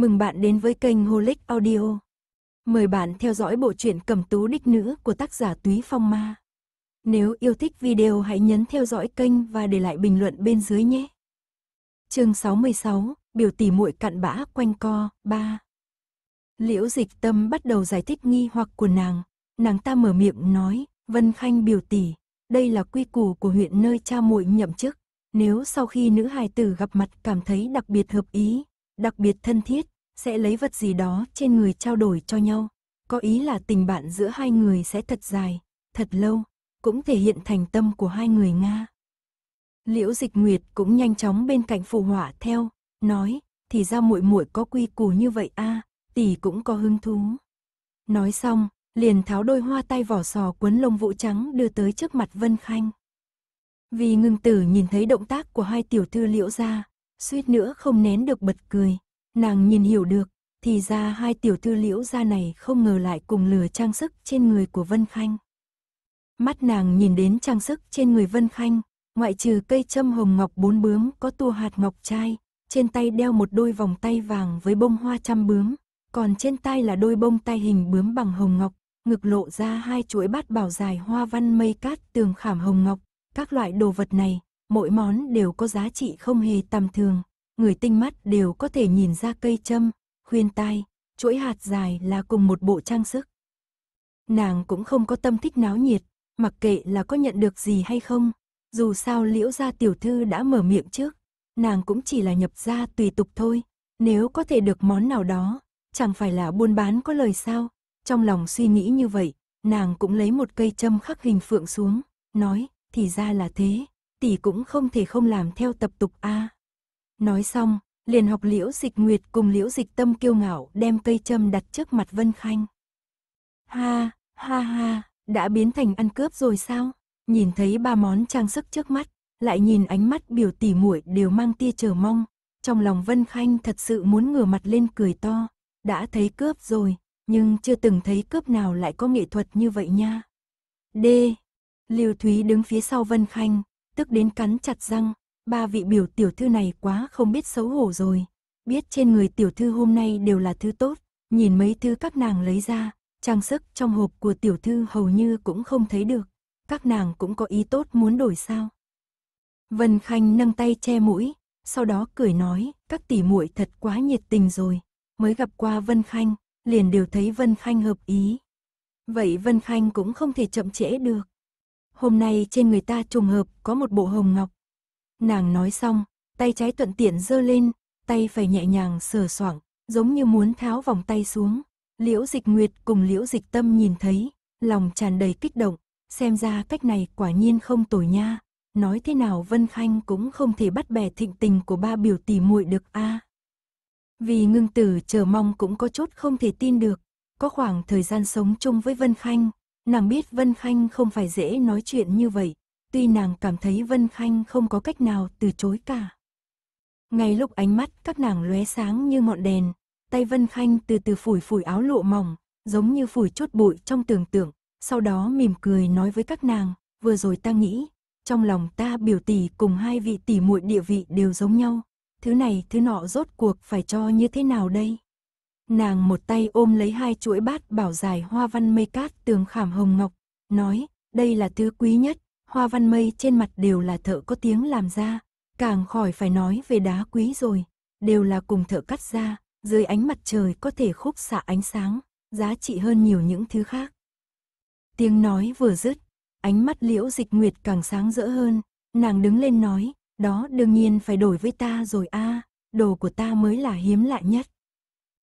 Mừng bạn đến với kênh Holic Audio. Mời bạn theo dõi bộ truyện Cẩm Tú Đích Nữ của tác giả Túy Phong Ma. Nếu yêu thích video hãy nhấn theo dõi kênh và để lại bình luận bên dưới nhé. Chương 66, biểu tỷ muội cặn bã quanh co 3. Liễu Dịch Tâm bắt đầu giải thích nghi hoặc của nàng, nàng ta mở miệng nói, "Vân Khanh biểu tỷ, đây là quy củ của huyện nơi cha muội nhậm chức, nếu sau khi nữ hài tử gặp mặt cảm thấy đặc biệt hợp ý, đặc biệt thân thiết, sẽ lấy vật gì đó trên người trao đổi cho nhau. Có ý là tình bạn giữa hai người sẽ thật dài, thật lâu, cũng thể hiện thành tâm của hai người Nga. Liễu Dịch Nguyệt cũng nhanh chóng bên cạnh phụ họa theo, nói, thì ra muội muội có quy củ như vậy a, tỷ cũng có hứng thú. Nói xong, liền tháo đôi hoa tay vỏ sò quấn lông vũ trắng đưa tới trước mặt Vân Khanh. Vì ngưng tử nhìn thấy động tác của hai tiểu thư liễu ra, suýt nữa không nén được bật cười, Nàng nhìn hiểu được, thì ra hai tiểu thư liễu gia này không ngờ lại cùng lừa trang sức trên người của Vân Khanh. Mắt nàng nhìn đến trang sức trên người Vân Khanh, ngoại trừ cây châm hồng ngọc bốn bướm có tua hạt ngọc trai, trên tay đeo một đôi vòng tay vàng với bông hoa trăm bướm, còn trên tay là đôi bông tay hình bướm bằng hồng ngọc, ngực lộ ra hai chuỗi bát bảo dài hoa văn mây cát tường khảm hồng ngọc, các loại đồ vật này, mỗi món đều có giá trị không hề tầm thường, người tinh mắt đều có thể nhìn ra cây châm, khuyên tai, chuỗi hạt dài là cùng một bộ trang sức. Nàng cũng không có tâm thích náo nhiệt, mặc kệ là có nhận được gì hay không, dù sao liễu gia tiểu thư đã mở miệng trước, nàng cũng chỉ là nhập gia tùy tục thôi, nếu có thể được món nào đó, chẳng phải là buôn bán có lời sao, trong lòng suy nghĩ như vậy, nàng cũng lấy một cây châm khắc hình phượng xuống, nói, thì ra là thế, tỷ cũng không thể không làm theo tập tục a. À. Nói xong, liền học liễu dịch nguyệt cùng liễu dịch tâm kiêu ngạo đem cây châm đặt trước mặt Vân Khanh. Ha, ha ha, đã biến thành ăn cướp rồi sao? Nhìn thấy ba món trang sức trước mắt, lại nhìn ánh mắt biểu tỉ muội đều mang tia chờ mong. Trong lòng Vân Khanh thật sự muốn ngửa mặt lên cười to, đã thấy cướp rồi, nhưng chưa từng thấy cướp nào lại có nghệ thuật như vậy nha. D. Liêu Thúy đứng phía sau Vân Khanh, tức đến cắn chặt răng, ba vị biểu tiểu thư này quá không biết xấu hổ rồi. Biết trên người tiểu thư hôm nay đều là thứ tốt, nhìn mấy thứ các nàng lấy ra, trang sức trong hộp của tiểu thư hầu như cũng không thấy được. Các nàng cũng có ý tốt muốn đổi sao. Vân Khanh nâng tay che mũi, sau đó cười nói, các tỷ muội thật quá nhiệt tình rồi. Mới gặp qua Vân Khanh, liền đều thấy Vân Khanh hợp ý. Vậy Vân Khanh cũng không thể chậm trễ được. Hôm nay trên người ta trùng hợp có một bộ hồng ngọc, Nàng nói xong, tay trái thuận tiện giơ lên, tay phải nhẹ nhàng sờ soảng, giống như muốn tháo vòng tay xuống. Liễu Dịch Nguyệt cùng Liễu Dịch Tâm nhìn thấy, lòng tràn đầy kích động, xem ra cách này quả nhiên không tồi nha. Nói thế nào Vân Khanh cũng không thể bắt bẻ thịnh tình của ba biểu tỷ muội được a. Vì ngưng tử chờ mong cũng có chút không thể tin được, có khoảng thời gian sống chung với Vân Khanh, nàng biết Vân Khanh không phải dễ nói chuyện như vậy, tuy nàng cảm thấy Vân Khanh không có cách nào từ chối cả. Ngay lúc ánh mắt các nàng lóe sáng như ngọn đèn, tay Vân Khanh từ từ phủi phủi áo lụa mỏng, giống như phủi chốt bụi trong tưởng tượng, sau đó mỉm cười nói với các nàng, vừa rồi ta nghĩ, trong lòng ta biểu tỷ cùng hai vị tỷ muội địa vị đều giống nhau, thứ này thứ nọ rốt cuộc phải cho như thế nào đây? Nàng một tay ôm lấy hai chuỗi bát bảo dài hoa văn mây cát tường khảm hồng ngọc, nói, đây là thứ quý nhất, hoa văn mây trên mặt đều là thợ có tiếng làm ra, càng khỏi phải nói về đá quý rồi, đều là cùng thợ cắt ra, dưới ánh mặt trời có thể khúc xạ ánh sáng, giá trị hơn nhiều những thứ khác. Tiếng nói vừa dứt, ánh mắt liễu dịch nguyệt càng sáng rỡ hơn, nàng đứng lên nói, đó đương nhiên phải đổi với ta rồi a đồ của ta mới là hiếm lạ nhất.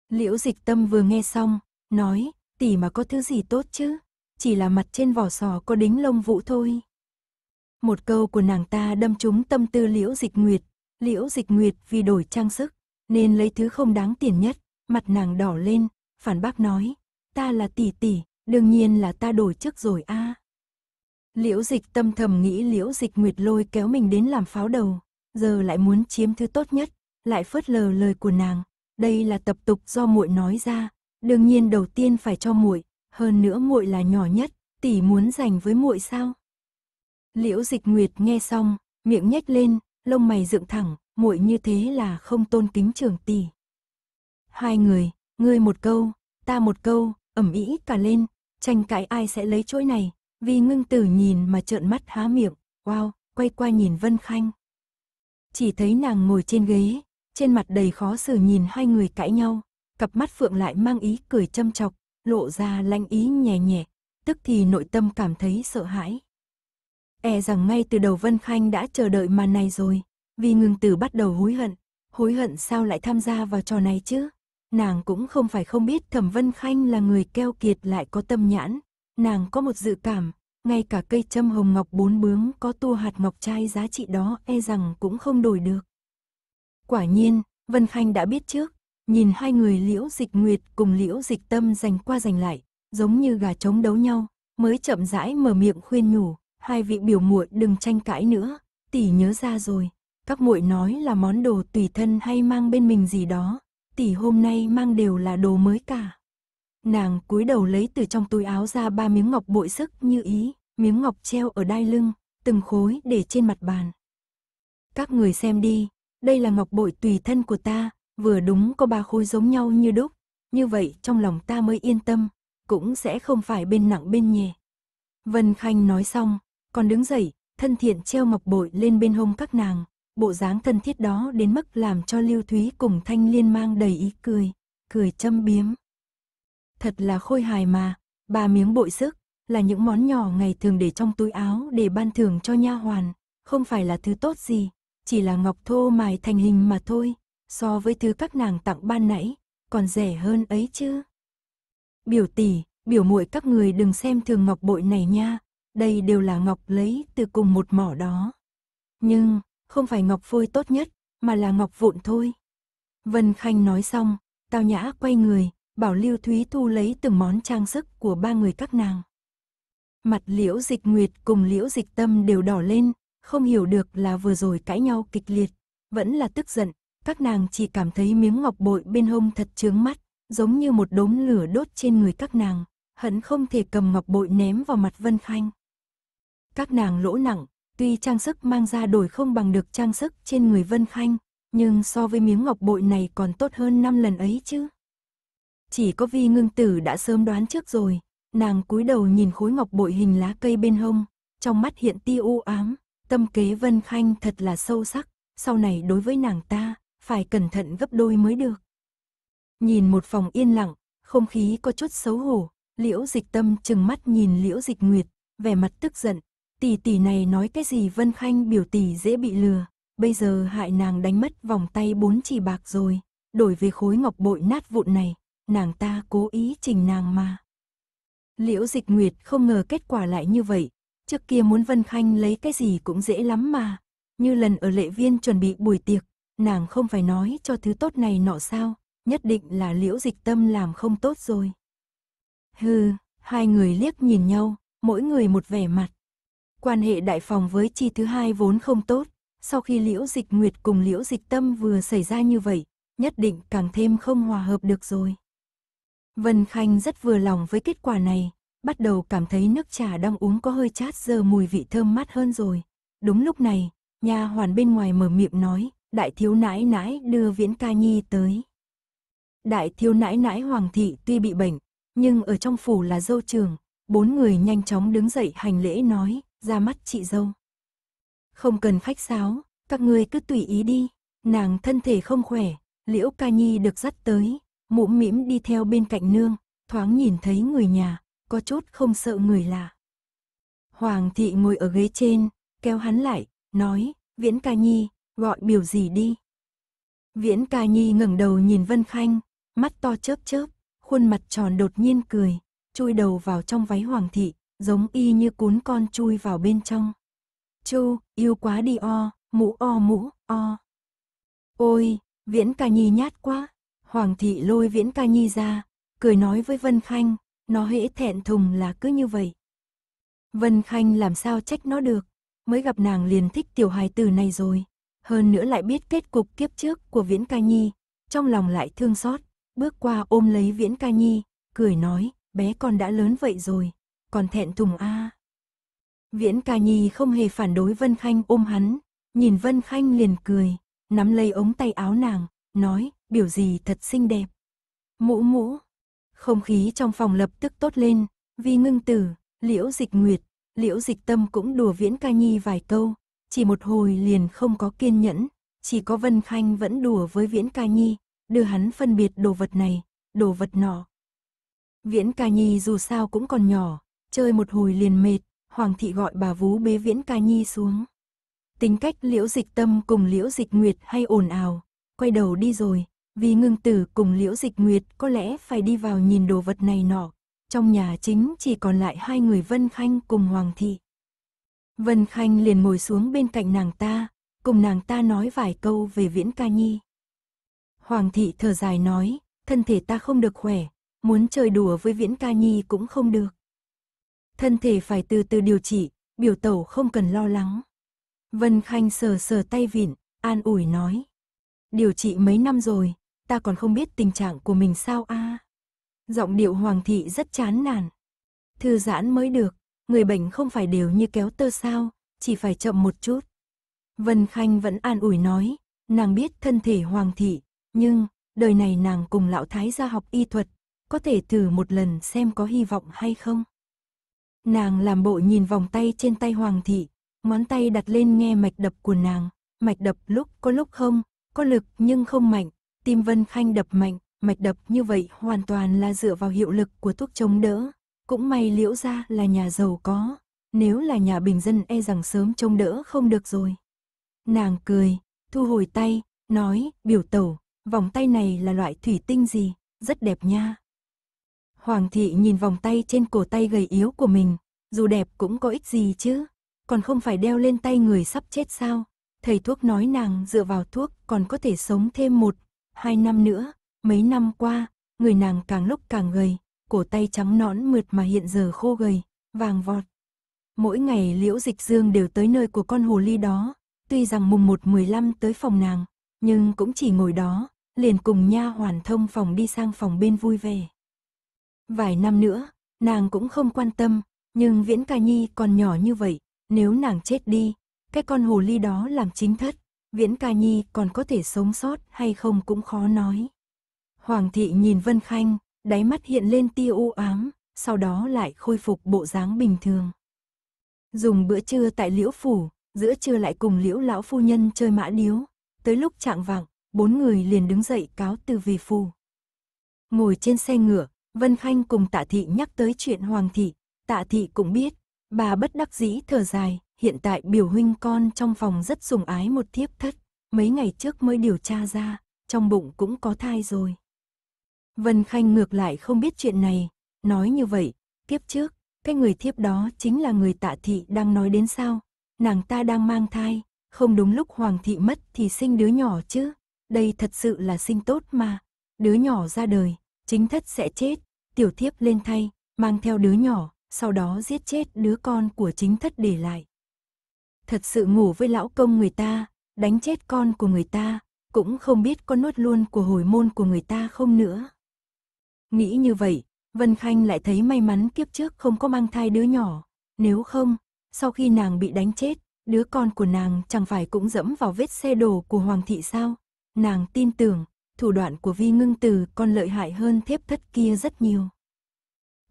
Liễu dịch tâm vừa nghe xong, nói, tỷ mà có thứ gì tốt chứ, chỉ là mặt trên vỏ sò có đính lông vũ thôi. Một câu của nàng ta đâm trúng tâm tư liễu dịch nguyệt. Liễu dịch nguyệt vì đổi trang sức, nên lấy thứ không đáng tiền nhất. Mặt nàng đỏ lên, phản bác nói. Ta là tỷ tỷ, đương nhiên là ta đổi chức rồi a. Liễu dịch tâm thầm nghĩ liễu dịch nguyệt lôi kéo mình đến làm pháo đầu. Giờ lại muốn chiếm thứ tốt nhất, lại phớt lờ lời của nàng. Đây là tập tục do muội nói ra, đương nhiên đầu tiên phải cho muội, hơn nữa muội là nhỏ nhất, tỷ muốn dành với muội sao? Liễu Dịch Nguyệt nghe xong, miệng nhếch lên, lông mày dựng thẳng, muội như thế là không tôn kính trưởng tỷ. Hai người, ngươi một câu, ta một câu, ẩm ý cả lên, tranh cãi ai sẽ lấy chuỗi này, vì ngưng tử nhìn mà trợn mắt há miệng, wow, quay qua nhìn Vân Khanh. Chỉ thấy nàng ngồi trên ghế, trên mặt đầy khó xử nhìn hai người cãi nhau, cặp mắt phượng lại mang ý cười châm chọc, lộ ra lanh ý nhẹ nhẹ, tức thì nội tâm cảm thấy sợ hãi. E rằng ngay từ đầu Vân Khanh đã chờ đợi màn này rồi. Vì ngừng tử bắt đầu hối hận. Hối hận sao lại tham gia vào trò này chứ? Nàng cũng không phải không biết Thẩm Vân Khanh là người keo kiệt lại có tâm nhãn. Nàng có một dự cảm, ngay cả cây châm hồng ngọc bốn bướng có tua hạt ngọc trai giá trị đó e rằng cũng không đổi được. Quả nhiên, Vân Khanh đã biết trước, nhìn hai người liễu dịch nguyệt cùng liễu dịch tâm giành qua giành lại, giống như gà trống đấu nhau, mới chậm rãi mở miệng khuyên nhủ, hai vị biểu muội đừng tranh cãi nữa, tỷ nhớ ra rồi, các muội nói là món đồ tùy thân hay mang bên mình gì đó, tỷ hôm nay mang đều là đồ mới cả. Nàng cúi đầu lấy từ trong túi áo ra ba miếng ngọc bội sức như ý, miếng ngọc treo ở đai lưng, từng khối để trên mặt bàn. Các người xem đi, đây là ngọc bội tùy thân của ta, vừa đúng có ba khối giống nhau như đúc, như vậy trong lòng ta mới yên tâm, cũng sẽ không phải bên nặng bên nhẹ. Vân Khanh nói xong, còn đứng dậy, thân thiện treo ngọc bội lên bên hông các nàng, bộ dáng thân thiết đó đến mức làm cho Lưu Thúy cùng Thanh Liên mang đầy ý cười, cười châm biếm. Thật là khôi hài mà, ba miếng bội sức là những món nhỏ ngày thường để trong túi áo để ban thưởng cho nha hoàn, không phải là thứ tốt gì, chỉ là ngọc thô mài thành hình mà thôi, so với thứ các nàng tặng ban nãy, còn rẻ hơn ấy chứ. Biểu tỷ, biểu muội các người đừng xem thường ngọc bội này nha, đây đều là ngọc lấy từ cùng một mỏ đó. Nhưng, không phải ngọc phôi tốt nhất, mà là ngọc vụn thôi. Vân Khanh nói xong, tao Nhã quay người, bảo Lưu Thúy Thu lấy từng món trang sức của ba người các nàng. Mặt Liễu Dịch Nguyệt cùng Liễu Dịch Tâm đều đỏ lên, không hiểu được là vừa rồi cãi nhau kịch liệt, vẫn là tức giận, các nàng chỉ cảm thấy miếng ngọc bội bên hông thật chướng mắt, giống như một đốm lửa đốt trên người các nàng, hận không thể cầm ngọc bội ném vào mặt Vân Khanh các nàng lỗ nặng, tuy trang sức mang ra đổi không bằng được trang sức trên người Vân Khanh, nhưng so với miếng ngọc bội này còn tốt hơn năm lần ấy chứ. Chỉ có vi ngưng tử đã sớm đoán trước rồi, nàng cúi đầu nhìn khối ngọc bội hình lá cây bên hông, trong mắt hiện tia u ám, tâm kế Vân Khanh thật là sâu sắc, sau này đối với nàng ta, phải cẩn thận gấp đôi mới được. Nhìn một phòng yên lặng, không khí có chút xấu hổ, liễu dịch tâm chừng mắt nhìn liễu dịch nguyệt, vẻ mặt tức giận, tỷ tỷ này nói cái gì Vân Khanh biểu tỷ dễ bị lừa, bây giờ hại nàng đánh mất vòng tay bốn chỉ bạc rồi, đổi về khối ngọc bội nát vụn này, nàng ta cố ý trình nàng mà. Liễu Dịch Nguyệt không ngờ kết quả lại như vậy, trước kia muốn Vân Khanh lấy cái gì cũng dễ lắm mà, như lần ở lệ viên chuẩn bị buổi tiệc, nàng không phải nói cho thứ tốt này nọ sao, nhất định là Liễu Dịch Tâm làm không tốt rồi. Hừ, hai người liếc nhìn nhau, mỗi người một vẻ mặt. Quan hệ đại phòng với chi thứ hai vốn không tốt, sau khi liễu dịch nguyệt cùng liễu dịch tâm vừa xảy ra như vậy, nhất định càng thêm không hòa hợp được rồi. Vân Khanh rất vừa lòng với kết quả này, bắt đầu cảm thấy nước trà đang uống có hơi chát giờ mùi vị thơm mát hơn rồi. Đúng lúc này, nhà hoàn bên ngoài mở miệng nói, đại thiếu nãi nãi đưa viễn ca nhi tới. Đại thiếu nãi nãi hoàng thị tuy bị bệnh, nhưng ở trong phủ là dâu trường, bốn người nhanh chóng đứng dậy hành lễ nói, ra mắt chị dâu. Không cần khách sáo, các ngươi cứ tùy ý đi, nàng thân thể không khỏe, liễu ca nhi được dắt tới, mũm mĩm đi theo bên cạnh nương, thoáng nhìn thấy người nhà, có chút không sợ người lạ. Hoàng thị ngồi ở ghế trên, kéo hắn lại, nói, viễn ca nhi, gọi biểu gì đi. Viễn ca nhi ngẩng đầu nhìn Vân Khanh, mắt to chớp chớp, khuôn mặt tròn đột nhiên cười, chui đầu vào trong váy hoàng thị, giống y như cuốn con chui vào bên trong. Chu, yêu quá đi o, mũ o mũ, o. Ôi, Viễn Ca Nhi nhát quá. Hoàng thị lôi Viễn Ca Nhi ra, cười nói với Vân Khanh, nó hễ thẹn thùng là cứ như vậy. Vân Khanh làm sao trách nó được, mới gặp nàng liền thích tiểu hài tử này rồi. Hơn nữa lại biết kết cục kiếp trước của Viễn Ca Nhi, trong lòng lại thương xót, bước qua ôm lấy Viễn Ca Nhi, cười nói, bé con đã lớn vậy rồi, còn thẹn thùng a. Viễn Ca Nhi không hề phản đối Vân Khanh ôm hắn, nhìn Vân Khanh liền cười, nắm lấy ống tay áo nàng, nói, biểu gì thật xinh đẹp. Mũ mũ. Không khí trong phòng lập tức tốt lên, vì ngưng tử, liễu dịch nguyệt, liễu dịch tâm cũng đùa Viễn Ca Nhi vài câu, chỉ một hồi liền không có kiên nhẫn, chỉ có Vân Khanh vẫn đùa với Viễn Ca Nhi, đưa hắn phân biệt đồ vật này, đồ vật nọ. Viễn Ca Nhi dù sao cũng còn nhỏ, Chơi một hồi liền mệt, Hoàng thị gọi bà vú bế viễn ca nhi xuống. Tính cách liễu dịch tâm cùng liễu dịch nguyệt hay ồn ào, quay đầu đi rồi, vì ngưng tử cùng liễu dịch nguyệt có lẽ phải đi vào nhìn đồ vật này nọ. Trong nhà chính chỉ còn lại hai người Vân Khanh cùng Hoàng thị. Vân Khanh liền ngồi xuống bên cạnh nàng ta, cùng nàng ta nói vài câu về viễn ca nhi. Hoàng thị thở dài nói, thân thể ta không được khỏe, muốn chơi đùa với viễn ca nhi cũng không được thân thể phải từ từ điều trị, biểu tẩu không cần lo lắng. Vân Khanh sờ sờ tay vịn, an ủi nói. Điều trị mấy năm rồi, ta còn không biết tình trạng của mình sao a à? Giọng điệu hoàng thị rất chán nản. Thư giãn mới được, người bệnh không phải đều như kéo tơ sao, chỉ phải chậm một chút. Vân Khanh vẫn an ủi nói, nàng biết thân thể hoàng thị, nhưng, đời này nàng cùng lão thái gia học y thuật, có thể thử một lần xem có hy vọng hay không. Nàng làm bộ nhìn vòng tay trên tay Hoàng thị, ngón tay đặt lên nghe mạch đập của nàng, mạch đập lúc có lúc không, có lực nhưng không mạnh, tim Vân Khanh đập mạnh, mạch đập như vậy hoàn toàn là dựa vào hiệu lực của thuốc chống đỡ. Cũng may liễu ra là nhà giàu có, nếu là nhà bình dân e rằng sớm chống đỡ không được rồi. Nàng cười, thu hồi tay, nói, biểu tẩu, vòng tay này là loại thủy tinh gì, rất đẹp nha. Hoàng thị nhìn vòng tay trên cổ tay gầy yếu của mình, dù đẹp cũng có ích gì chứ, còn không phải đeo lên tay người sắp chết sao. Thầy thuốc nói nàng dựa vào thuốc còn có thể sống thêm một, hai năm nữa, mấy năm qua, người nàng càng lúc càng gầy, cổ tay trắng nõn mượt mà hiện giờ khô gầy, vàng vọt. Mỗi ngày Liễu Dịch Dương đều tới nơi của con hồ ly đó, tuy rằng mùng một mười lăm tới phòng nàng, nhưng cũng chỉ ngồi đó, liền cùng nha hoàn thông phòng đi sang phòng bên vui vẻ. Vài năm nữa, nàng cũng không quan tâm, nhưng Viễn Ca Nhi còn nhỏ như vậy, nếu nàng chết đi, cái con hồ ly đó làm chính thất, Viễn Ca Nhi còn có thể sống sót hay không cũng khó nói. Hoàng thị nhìn Vân Khanh, đáy mắt hiện lên tia u ám, sau đó lại khôi phục bộ dáng bình thường. Dùng bữa trưa tại Liễu phủ, giữa trưa lại cùng Liễu lão phu nhân chơi mã điếu, tới lúc trạng vạng, bốn người liền đứng dậy cáo từ vì phù Ngồi trên xe ngựa, Vân Khanh cùng tạ thị nhắc tới chuyện Hoàng thị, tạ thị cũng biết, bà bất đắc dĩ thở dài, hiện tại biểu huynh con trong phòng rất sùng ái một thiếp thất, mấy ngày trước mới điều tra ra, trong bụng cũng có thai rồi. Vân Khanh ngược lại không biết chuyện này, nói như vậy, kiếp trước, cái người thiếp đó chính là người tạ thị đang nói đến sao, nàng ta đang mang thai, không đúng lúc hoàng thị mất thì sinh đứa nhỏ chứ, đây thật sự là sinh tốt mà, đứa nhỏ ra đời, chính thất sẽ chết. Tiểu thiếp lên thay, mang theo đứa nhỏ, sau đó giết chết đứa con của chính thất để lại. Thật sự ngủ với lão công người ta, đánh chết con của người ta, cũng không biết con nuốt luôn của hồi môn của người ta không nữa. Nghĩ như vậy, Vân Khanh lại thấy may mắn kiếp trước không có mang thai đứa nhỏ, nếu không, sau khi nàng bị đánh chết, đứa con của nàng chẳng phải cũng dẫm vào vết xe đổ của Hoàng thị sao? Nàng tin tưởng, thủ đoạn của vi ngưng từ còn lợi hại hơn thiếp thất kia rất nhiều.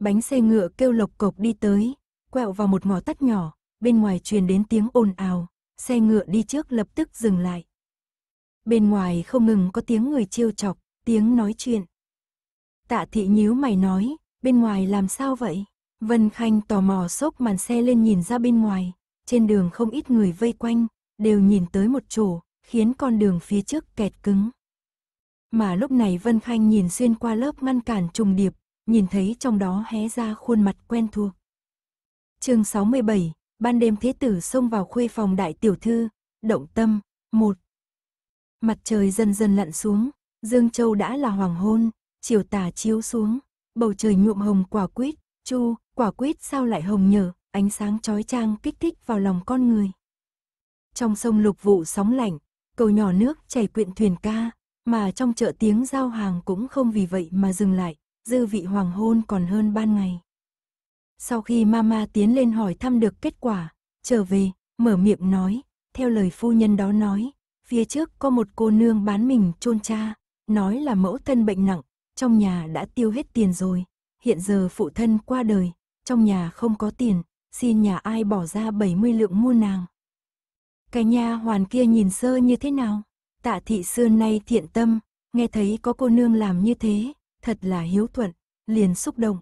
Bánh xe ngựa kêu lộc cộc đi tới, quẹo vào một ngõ tắt nhỏ, bên ngoài truyền đến tiếng ồn ào, xe ngựa đi trước lập tức dừng lại. Bên ngoài không ngừng có tiếng người trêu chọc, tiếng nói chuyện. Tạ thị nhíu mày nói, bên ngoài làm sao vậy? Vân Khanh tò mò xốc màn xe lên nhìn ra bên ngoài, trên đường không ít người vây quanh, đều nhìn tới một chỗ, khiến con đường phía trước kẹt cứng mà lúc này Vân Khanh nhìn xuyên qua lớp ngăn cản trùng điệp, nhìn thấy trong đó hé ra khuôn mặt quen thuộc. chương 67, ban đêm thế tử xông vào khuê phòng đại tiểu thư, động tâm, một Mặt trời dần dần lặn xuống, Dương Châu đã là hoàng hôn, chiều tà chiếu xuống, bầu trời nhuộm hồng quả quýt, chu, quả quýt sao lại hồng nhở, ánh sáng trói trang kích thích vào lòng con người. Trong sông lục vụ sóng lạnh, cầu nhỏ nước chảy quyện thuyền ca, mà trong chợ tiếng giao hàng cũng không vì vậy mà dừng lại, dư vị hoàng hôn còn hơn ban ngày. Sau khi mama tiến lên hỏi thăm được kết quả, trở về, mở miệng nói, theo lời phu nhân đó nói, phía trước có một cô nương bán mình chôn cha, nói là mẫu thân bệnh nặng, trong nhà đã tiêu hết tiền rồi, hiện giờ phụ thân qua đời, trong nhà không có tiền, xin nhà ai bỏ ra 70 lượng mua nàng. Cái nhà hoàn kia nhìn sơ như thế nào? Tạ thị xưa nay thiện tâm, nghe thấy có cô nương làm như thế, thật là hiếu thuận, liền xúc động.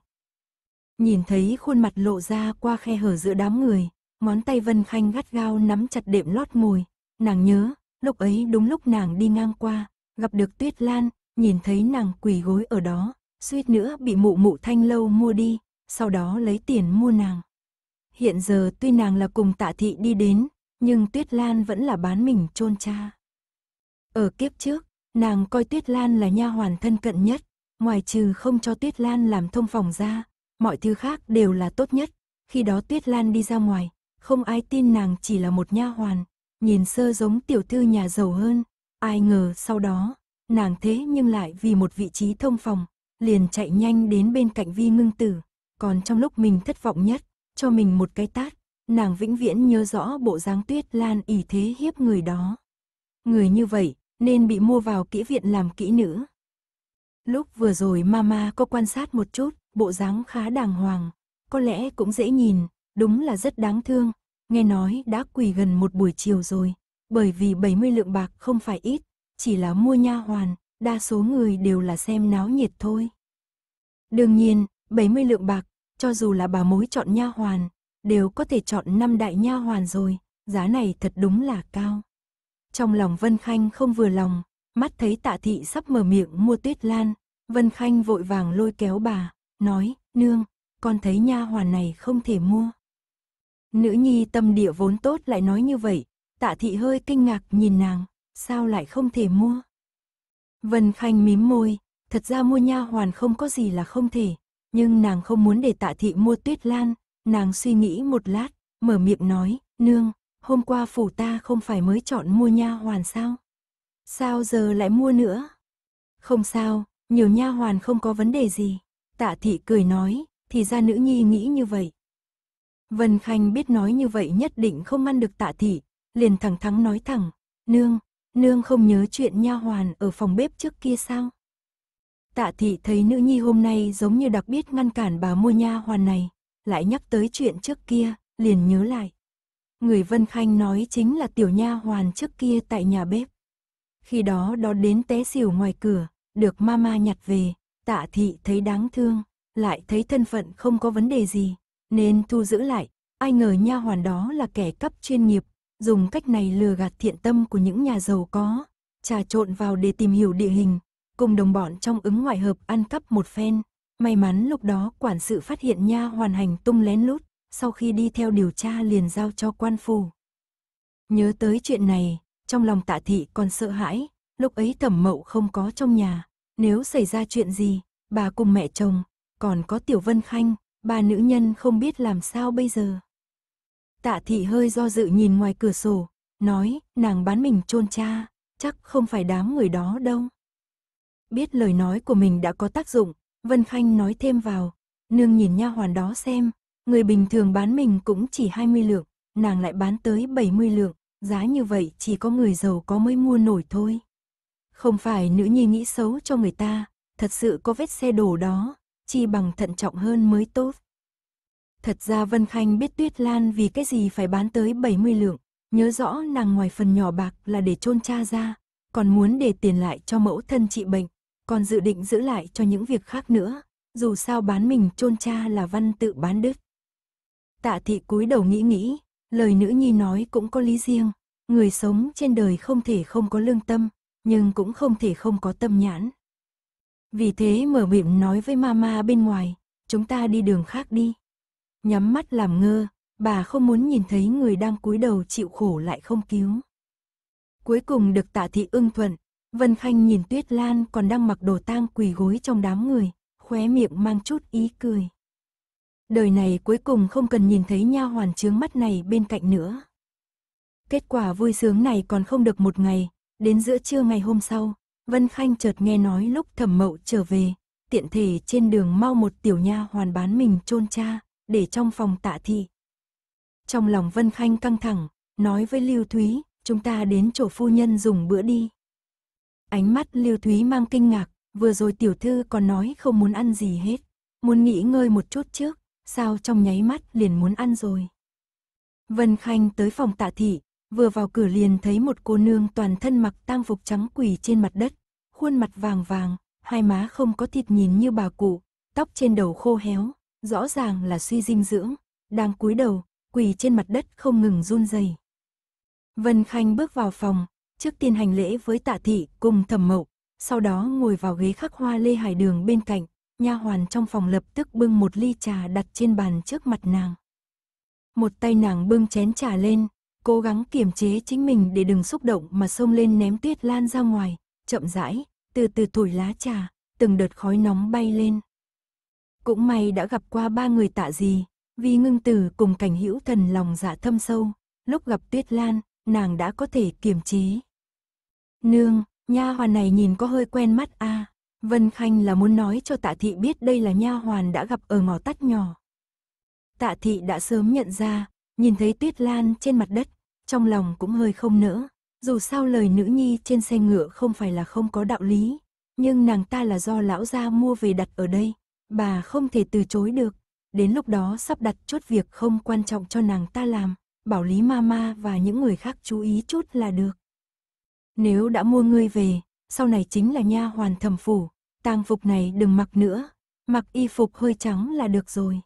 Nhìn thấy khuôn mặt lộ ra qua khe hở giữa đám người, ngón tay Vân Khanh gắt gao nắm chặt đệm lót mùi nàng nhớ, lúc ấy đúng lúc nàng đi ngang qua, gặp được Tuyết Lan, nhìn thấy nàng quỳ gối ở đó, suýt nữa bị mụ mụ thanh lâu mua đi, sau đó lấy tiền mua nàng. Hiện giờ tuy nàng là cùng tạ thị đi đến, nhưng Tuyết Lan vẫn là bán mình chôn cha. Ở kiếp trước, nàng coi Tuyết Lan là nha hoàn thân cận nhất, ngoài trừ không cho Tuyết Lan làm thông phòng ra, mọi thứ khác đều là tốt nhất. Khi đó Tuyết Lan đi ra ngoài, không ai tin nàng chỉ là một nha hoàn, nhìn sơ giống tiểu thư nhà giàu hơn, ai ngờ sau đó, nàng thế nhưng lại vì một vị trí thông phòng, liền chạy nhanh đến bên cạnh Vi Ngưng Tử, còn trong lúc mình thất vọng nhất, cho mình một cái tát, nàng vĩnh viễn nhớ rõ bộ dáng Tuyết Lan ỷ thế hiếp người đó. Người như vậy, nên bị mua vào kỹ viện làm kỹ nữ. Lúc vừa rồi mama có quan sát một chút, bộ dáng khá đàng hoàng, có lẽ cũng dễ nhìn, đúng là rất đáng thương, nghe nói đã quỳ gần một buổi chiều rồi, bởi vì 70 lượng bạc không phải ít, chỉ là mua nha hoàn, đa số người đều là xem náo nhiệt thôi. Đương nhiên, 70 lượng bạc, cho dù là bà mối chọn nha hoàn, đều có thể chọn năm đại nha hoàn rồi, giá này thật đúng là cao. Trong lòng Vân Khanh không vừa lòng, mắt thấy tạ thị sắp mở miệng mua tuyết lan, Vân Khanh vội vàng lôi kéo bà, nói, nương, con thấy nha hoàn này không thể mua. Nữ nhi tâm địa vốn tốt lại nói như vậy, tạ thị hơi kinh ngạc nhìn nàng, sao lại không thể mua. Vân Khanh mím môi, thật ra mua nha hoàn không có gì là không thể, nhưng nàng không muốn để tạ thị mua tuyết lan, nàng suy nghĩ một lát, mở miệng nói, nương, hôm qua phủ ta không phải mới chọn mua nha hoàn sao? Sao giờ lại mua nữa? Không sao, nhiều nha hoàn không có vấn đề gì. Tạ thị cười nói, thì ra nữ nhi nghĩ như vậy. Vân Khanh biết nói như vậy nhất định không ăn được tạ thị, liền thẳng thắng nói thẳng, nương, nương không nhớ chuyện nha hoàn ở phòng bếp trước kia sao? Tạ thị thấy nữ nhi hôm nay giống như đặc biệt ngăn cản bà mua nha hoàn này, lại nhắc tới chuyện trước kia, liền nhớ lại. Người Vân Khanh nói chính là tiểu nha hoàn trước kia tại nhà bếp. Khi đó đó đến té xỉu ngoài cửa, được mama nhặt về, tạ thị thấy đáng thương, lại thấy thân phận không có vấn đề gì, nên thu giữ lại, ai ngờ nha hoàn đó là kẻ cấp chuyên nghiệp, dùng cách này lừa gạt thiện tâm của những nhà giàu có, trà trộn vào để tìm hiểu địa hình, cùng đồng bọn trong ứng ngoại hợp ăn cắp một phen. May mắn lúc đó quản sự phát hiện nha hoàn hành tung lén lút, sau khi đi theo điều tra liền giao cho quan phủ. Nhớ tới chuyện này, trong lòng tạ thị còn sợ hãi, lúc ấy thẩm mậu không có trong nhà, nếu xảy ra chuyện gì, bà cùng mẹ chồng, còn có tiểu vân khanh, bà nữ nhân không biết làm sao bây giờ. Tạ thị hơi do dự nhìn ngoài cửa sổ, nói, nàng bán mình chôn cha, chắc không phải đám người đó đâu. Biết lời nói của mình đã có tác dụng, Vân Khanh nói thêm vào, nương nhìn nha hoàn đó xem, Người bình thường bán mình cũng chỉ 20 lượng, nàng lại bán tới 70 lượng, giá như vậy chỉ có người giàu có mới mua nổi thôi. Không phải nữ nhi nghĩ xấu cho người ta, thật sự có vết xe đổ đó, chi bằng thận trọng hơn mới tốt. Thật ra Vân Khanh biết Tuyết Lan vì cái gì phải bán tới 70 lượng, nhớ rõ nàng ngoài phần nhỏ bạc là để chôn cha ra, còn muốn để tiền lại cho mẫu thân trị bệnh, còn dự định giữ lại cho những việc khác nữa, dù sao bán mình chôn cha là văn tự bán đứt. Tạ thị cúi đầu nghĩ nghĩ, lời nữ nhi nói cũng có lý riêng, người sống trên đời không thể không có lương tâm, nhưng cũng không thể không có tâm nhãn. Vì thế mở miệng nói với mama bên ngoài, chúng ta đi đường khác đi. Nhắm mắt làm ngơ, bà không muốn nhìn thấy người đang cúi đầu chịu khổ lại không cứu. Cuối cùng được tạ thị ưng thuận, Vân Khanh nhìn Tuyết Lan còn đang mặc đồ tang quỳ gối trong đám người, khóe miệng mang chút ý cười đời này cuối cùng không cần nhìn thấy nha hoàn trướng mắt này bên cạnh nữa. Kết quả vui sướng này còn không được một ngày, đến giữa trưa ngày hôm sau, Vân Khanh chợt nghe nói lúc thẩm mậu trở về, tiện thể trên đường mau một tiểu nha hoàn bán mình chôn cha, để trong phòng tạ thị. Trong lòng Vân Khanh căng thẳng, nói với Lưu Thúy, chúng ta đến chỗ phu nhân dùng bữa đi. Ánh mắt Lưu Thúy mang kinh ngạc, vừa rồi tiểu thư còn nói không muốn ăn gì hết, muốn nghỉ ngơi một chút trước, sao trong nháy mắt liền muốn ăn rồi. Vân Khanh tới phòng tạ thị, vừa vào cửa liền thấy một cô nương toàn thân mặc tang phục trắng quỳ trên mặt đất, khuôn mặt vàng vàng, hai má không có thịt nhìn như bà cụ, tóc trên đầu khô héo, rõ ràng là suy dinh dưỡng, đang cúi đầu, quỳ trên mặt đất không ngừng run rẩy. Vân Khanh bước vào phòng, trước tiên hành lễ với tạ thị cùng thẩm mậu, sau đó ngồi vào ghế khắc hoa lê hải đường bên cạnh, nha hoàn trong phòng lập tức bưng một ly trà đặt trên bàn trước mặt nàng. Một tay nàng bưng chén trà lên, cố gắng kiềm chế chính mình để đừng xúc động mà xông lên ném tuyết lan ra ngoài, chậm rãi, từ từ thổi lá trà, từng đợt khói nóng bay lên. Cũng may đã gặp qua ba người tạ gì, vì ngưng tử cùng cảnh hữu thần lòng dạ thâm sâu, lúc gặp tuyết lan, nàng đã có thể kiềm chế. Nương, nha hoàn này nhìn có hơi quen mắt a à. Vân Khanh là muốn nói cho tạ thị biết đây là nha hoàn đã gặp ở ngõ tắt nhỏ. Tạ thị đã sớm nhận ra, nhìn thấy tuyết lan trên mặt đất, trong lòng cũng hơi không nỡ. Dù sao lời nữ nhi trên xe ngựa không phải là không có đạo lý, nhưng nàng ta là do lão gia mua về đặt ở đây, bà không thể từ chối được. Đến lúc đó sắp đặt chốt việc không quan trọng cho nàng ta làm, bảo lý mama và những người khác chú ý chút là được. Nếu đã mua ngươi về, sau này chính là nha hoàn thẩm phủ, tang phục này đừng mặc nữa, mặc y phục hơi trắng là được rồi.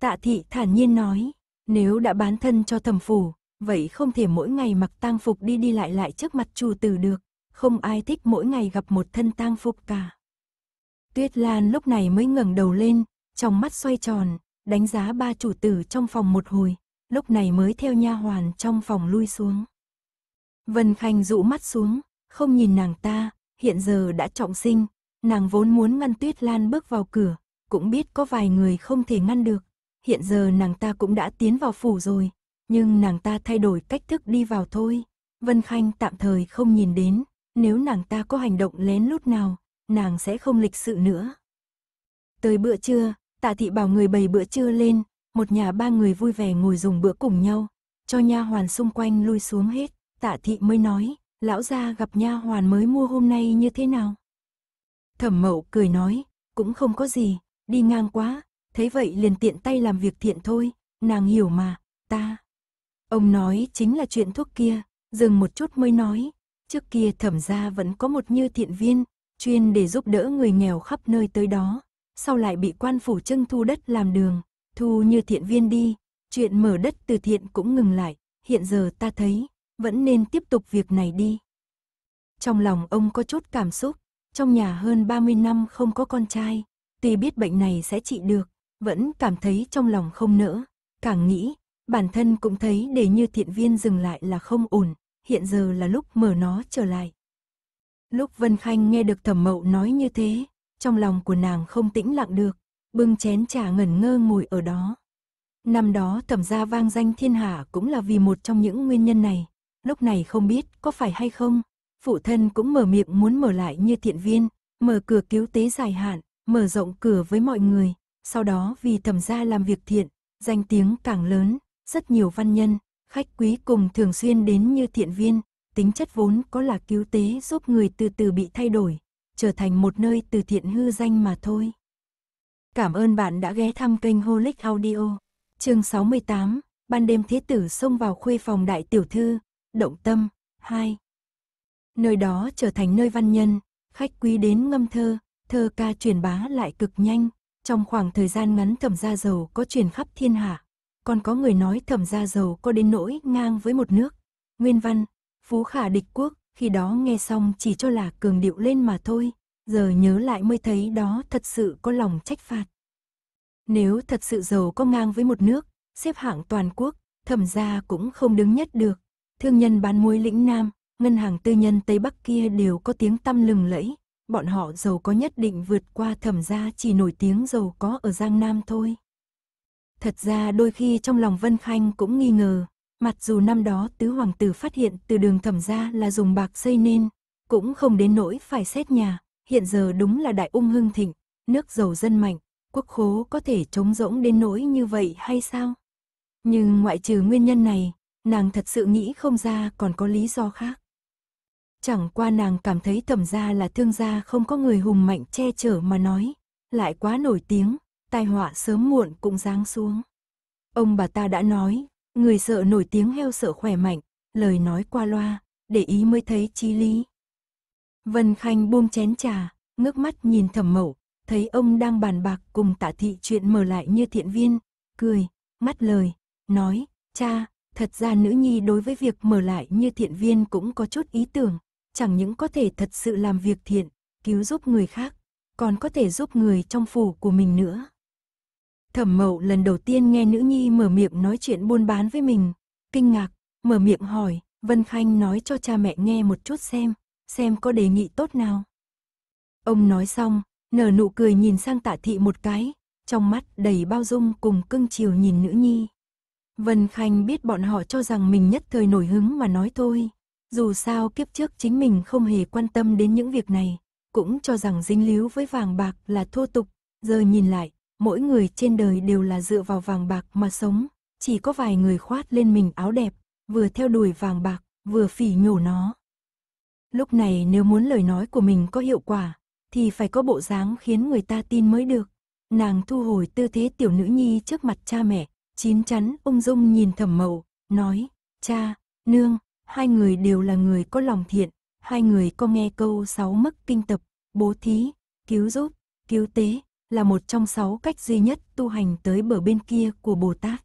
Tạ thị thản nhiên nói, nếu đã bán thân cho thẩm phủ, vậy không thể mỗi ngày mặc tang phục đi đi lại lại trước mặt chủ tử được, không ai thích mỗi ngày gặp một thân tang phục cả. Tuyết Lan lúc này mới ngẩng đầu lên, trong mắt xoay tròn, đánh giá ba chủ tử trong phòng một hồi, lúc này mới theo nha hoàn trong phòng lui xuống. Vân Khanh rũ mắt xuống, không nhìn nàng ta, hiện giờ đã trọng sinh, nàng vốn muốn ngăn Tuyết Lan bước vào cửa, cũng biết có vài người không thể ngăn được, hiện giờ nàng ta cũng đã tiến vào phủ rồi, nhưng nàng ta thay đổi cách thức đi vào thôi. Vân Khanh tạm thời không nhìn đến, nếu nàng ta có hành động lén lút nào, nàng sẽ không lịch sự nữa. Tới bữa trưa, Tạ thị bảo người bày bữa trưa lên, một nhà ba người vui vẻ ngồi dùng bữa cùng nhau, cho nha hoàn xung quanh lui xuống hết, Tạ thị mới nói, lão gia gặp nha hoàn mới mua hôm nay như thế nào? Thẩm mậu cười nói, cũng không có gì, đi ngang quá, thấy vậy liền tiện tay làm việc thiện thôi, nàng hiểu mà, ta. Ông nói chính là chuyện thuốc kia, dừng một chút mới nói, trước kia thẩm gia vẫn có một như thiện viên, chuyên để giúp đỡ người nghèo khắp nơi tới đó, sau lại bị quan phủ trưng thu đất làm đường, thu như thiện viên đi, chuyện mở đất từ thiện cũng ngừng lại, hiện giờ ta thấy, vẫn nên tiếp tục việc này đi. Trong lòng ông có chút cảm xúc, trong nhà hơn 30 năm không có con trai, tuy biết bệnh này sẽ trị được, vẫn cảm thấy trong lòng không nỡ, càng nghĩ, bản thân cũng thấy để như thiện viên dừng lại là không ổn, hiện giờ là lúc mở nó trở lại. Lúc Vân Khanh nghe được thẩm mậu nói như thế, trong lòng của nàng không tĩnh lặng được, bưng chén trà ngẩn ngơ ngồi ở đó. Năm đó thẩm gia vang danh thiên hạ cũng là vì một trong những nguyên nhân này lúc này không biết có phải hay không. Phụ thân cũng mở miệng muốn mở lại như thiện viên, mở cửa cứu tế dài hạn, mở rộng cửa với mọi người. Sau đó vì thẩm gia làm việc thiện, danh tiếng càng lớn, rất nhiều văn nhân, khách quý cùng thường xuyên đến như thiện viên, tính chất vốn có là cứu tế giúp người từ từ bị thay đổi, trở thành một nơi từ thiện hư danh mà thôi. Cảm ơn bạn đã ghé thăm kênh Holic Audio. Chương 68, ban đêm thế tử xông vào khuê phòng đại tiểu thư, động tâm, hai. Nơi đó trở thành nơi văn nhân, khách quý đến ngâm thơ, thơ ca truyền bá lại cực nhanh, trong khoảng thời gian ngắn thẩm gia giàu có truyền khắp thiên hạ. Còn có người nói thẩm gia giàu có đến nỗi ngang với một nước. Nguyên văn, phú khả địch quốc, khi đó nghe xong chỉ cho là cường điệu lên mà thôi, giờ nhớ lại mới thấy đó thật sự có lòng trách phạt. Nếu thật sự giàu có ngang với một nước, xếp hạng toàn quốc, thẩm gia cũng không đứng nhất được, Thương nhân bán muối lĩnh Nam, ngân hàng tư nhân Tây Bắc kia đều có tiếng tăm lừng lẫy. Bọn họ giàu có nhất định vượt qua thẩm gia chỉ nổi tiếng giàu có ở Giang Nam thôi. Thật ra đôi khi trong lòng Vân Khanh cũng nghi ngờ, mặc dù năm đó tứ hoàng tử phát hiện từ đường thẩm gia là dùng bạc xây nên, cũng không đến nỗi phải xét nhà, hiện giờ đúng là đại ung hưng thịnh, nước giàu dân mạnh, quốc khố có thể trống rỗng đến nỗi như vậy hay sao? Nhưng ngoại trừ nguyên nhân này, nàng thật sự nghĩ không ra còn có lý do khác. Chẳng qua nàng cảm thấy thẩm gia là thương gia không có người hùng mạnh che chở mà nói, lại quá nổi tiếng, tai họa sớm muộn cũng giáng xuống. Ông bà ta đã nói, người sợ nổi tiếng heo sợ khỏe mạnh, lời nói qua loa, để ý mới thấy chi lý. Vân Khanh buông chén trà, ngước mắt nhìn thẩm mẫu, thấy ông đang bàn bạc cùng tạ thị chuyện mở lại như thiện viên, cười, mắt lời, nói, cha, Thật ra nữ nhi đối với việc mở lại như thiện viên cũng có chút ý tưởng, chẳng những có thể thật sự làm việc thiện, cứu giúp người khác, còn có thể giúp người trong phủ của mình nữa. Thẩm mậu lần đầu tiên nghe nữ nhi mở miệng nói chuyện buôn bán với mình, kinh ngạc, mở miệng hỏi, Vân Khanh nói cho cha mẹ nghe một chút xem, xem có đề nghị tốt nào. Ông nói xong, nở nụ cười nhìn sang tạ thị một cái, trong mắt đầy bao dung cùng cưng chiều nhìn nữ nhi. Vân Khanh biết bọn họ cho rằng mình nhất thời nổi hứng mà nói thôi. Dù sao kiếp trước chính mình không hề quan tâm đến những việc này, cũng cho rằng dính líu với vàng bạc là thô tục. Giờ nhìn lại, mỗi người trên đời đều là dựa vào vàng bạc mà sống, chỉ có vài người khoát lên mình áo đẹp, vừa theo đuổi vàng bạc, vừa phỉ nhổ nó. Lúc này nếu muốn lời nói của mình có hiệu quả, thì phải có bộ dáng khiến người ta tin mới được. Nàng thu hồi tư thế tiểu nữ nhi trước mặt cha mẹ, Chín chắn ung dung nhìn thẩm mậu, nói, cha, nương, hai người đều là người có lòng thiện, hai người có nghe câu sáu mức kinh tập, bố thí, cứu giúp, cứu tế, là một trong sáu cách duy nhất tu hành tới bờ bên kia của Bồ Tát.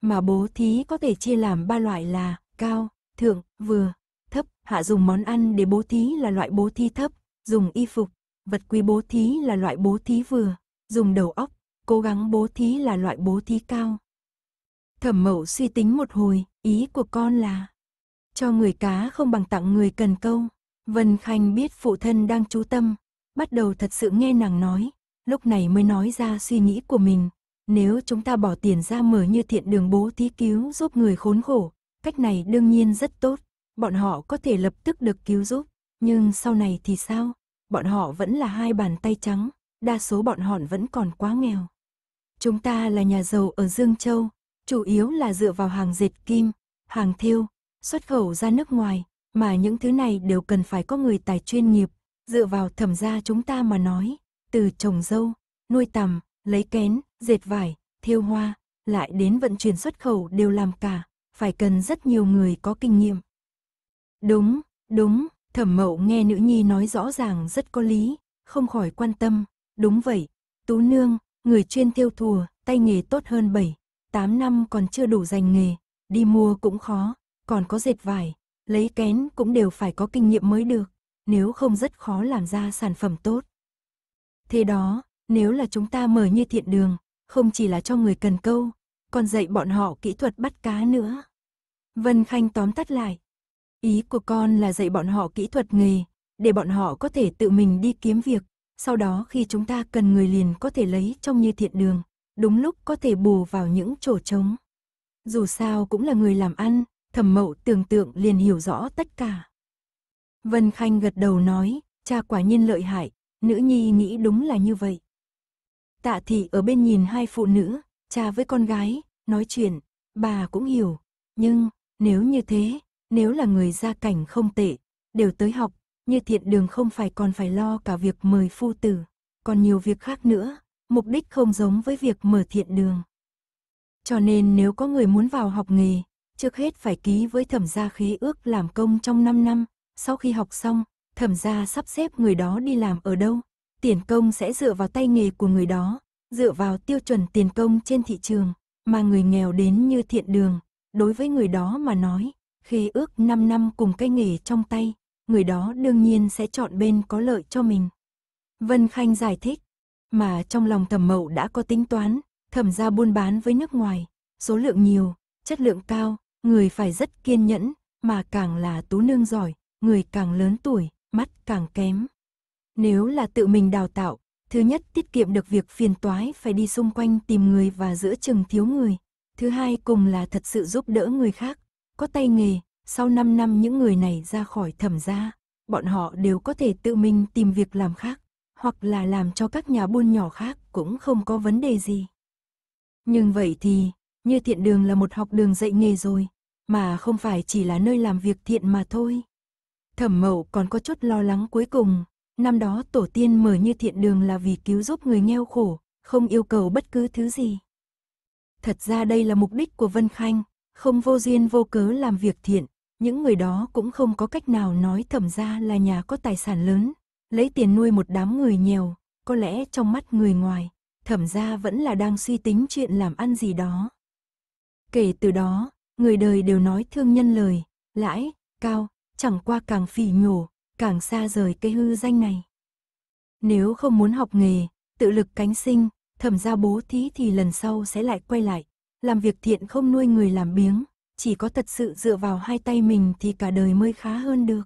Mà bố thí có thể chia làm ba loại là cao, thượng, vừa, thấp, hạ dùng món ăn để bố thí là loại bố thí thấp, dùng y phục, vật quý bố thí là loại bố thí vừa, dùng đầu óc, cố gắng bố thí là loại bố thí cao. Thẩm mậu suy tính một hồi, ý của con là cho người cá không bằng tặng người cần câu. Vân Khanh biết phụ thân đang chú tâm, bắt đầu thật sự nghe nàng nói, lúc này mới nói ra suy nghĩ của mình. Nếu chúng ta bỏ tiền ra mở như thiện đường bố thí cứu giúp người khốn khổ, cách này đương nhiên rất tốt, bọn họ có thể lập tức được cứu giúp, nhưng sau này thì sao? Bọn họ vẫn là hai bàn tay trắng, đa số bọn họ vẫn còn quá nghèo. Chúng ta là nhà giàu ở Dương Châu, chủ yếu là dựa vào hàng dệt kim, hàng thiêu, xuất khẩu ra nước ngoài, mà những thứ này đều cần phải có người tài chuyên nghiệp, dựa vào thẩm gia chúng ta mà nói, từ trồng dâu, nuôi tầm, lấy kén, dệt vải, thiêu hoa, lại đến vận chuyển xuất khẩu đều làm cả, phải cần rất nhiều người có kinh nghiệm. Đúng, đúng, thẩm mậu nghe nữ nhi nói rõ ràng rất có lý, không khỏi quan tâm, đúng vậy, tú nương, người chuyên thiêu thùa, tay nghề tốt hơn bảy 8 năm còn chưa đủ dành nghề, đi mua cũng khó, còn có dệt vải, lấy kén cũng đều phải có kinh nghiệm mới được, nếu không rất khó làm ra sản phẩm tốt. Thế đó, nếu là chúng ta mở như thiện đường, không chỉ là cho người cần câu, còn dạy bọn họ kỹ thuật bắt cá nữa. Vân Khanh tóm tắt lại. Ý của con là dạy bọn họ kỹ thuật nghề, để bọn họ có thể tự mình đi kiếm việc, sau đó khi chúng ta cần người liền có thể lấy trong như thiện đường, đúng lúc có thể bù vào những chỗ trống. Dù sao cũng là người làm ăn, thẩm mậu tưởng tượng liền hiểu rõ tất cả. Vân Khanh gật đầu nói, cha quả nhiên lợi hại, nữ nhi nghĩ đúng là như vậy. Tạ thị ở bên nhìn hai phụ nữ, cha với con gái, nói chuyện, bà cũng hiểu. Nhưng, nếu như thế, nếu là người gia cảnh không tệ, đều tới học, như thiện đường không phải còn phải lo cả việc mời phu tử, còn nhiều việc khác nữa, mục đích không giống với việc mở thiện đường. Cho nên nếu có người muốn vào học nghề, trước hết phải ký với thẩm gia khế ước làm công trong 5 năm, sau khi học xong, thẩm gia sắp xếp người đó đi làm ở đâu, tiền công sẽ dựa vào tay nghề của người đó, dựa vào tiêu chuẩn tiền công trên thị trường, mà người nghèo đến như thiện đường, đối với người đó mà nói, khế ước 5 năm cùng cái nghề trong tay, người đó đương nhiên sẽ chọn bên có lợi cho mình. Vân Khanh giải thích, mà trong lòng thẩm mậu đã có tính toán, thẩm ra buôn bán với nước ngoài, số lượng nhiều, chất lượng cao, người phải rất kiên nhẫn, mà càng là tú nương giỏi, người càng lớn tuổi, mắt càng kém. Nếu là tự mình đào tạo, thứ nhất tiết kiệm được việc phiền toái phải đi xung quanh tìm người và giữa chừng thiếu người. Thứ hai cùng là thật sự giúp đỡ người khác, có tay nghề, sau 5 năm những người này ra khỏi thẩm gia, bọn họ đều có thể tự mình tìm việc làm khác hoặc là làm cho các nhà buôn nhỏ khác cũng không có vấn đề gì. Nhưng vậy thì, như thiện đường là một học đường dạy nghề rồi, mà không phải chỉ là nơi làm việc thiện mà thôi. Thẩm mậu còn có chút lo lắng cuối cùng, năm đó tổ tiên mở như thiện đường là vì cứu giúp người nghèo khổ, không yêu cầu bất cứ thứ gì. Thật ra đây là mục đích của Vân Khanh, không vô duyên vô cớ làm việc thiện, những người đó cũng không có cách nào nói thẩm ra là nhà có tài sản lớn, Lấy tiền nuôi một đám người nhiều, có lẽ trong mắt người ngoài, thẩm ra vẫn là đang suy tính chuyện làm ăn gì đó. Kể từ đó, người đời đều nói thương nhân lời, lãi, cao, chẳng qua càng phỉ nhổ, càng xa rời cái hư danh này. Nếu không muốn học nghề, tự lực cánh sinh, thẩm ra bố thí thì lần sau sẽ lại quay lại, làm việc thiện không nuôi người làm biếng, chỉ có thật sự dựa vào hai tay mình thì cả đời mới khá hơn được.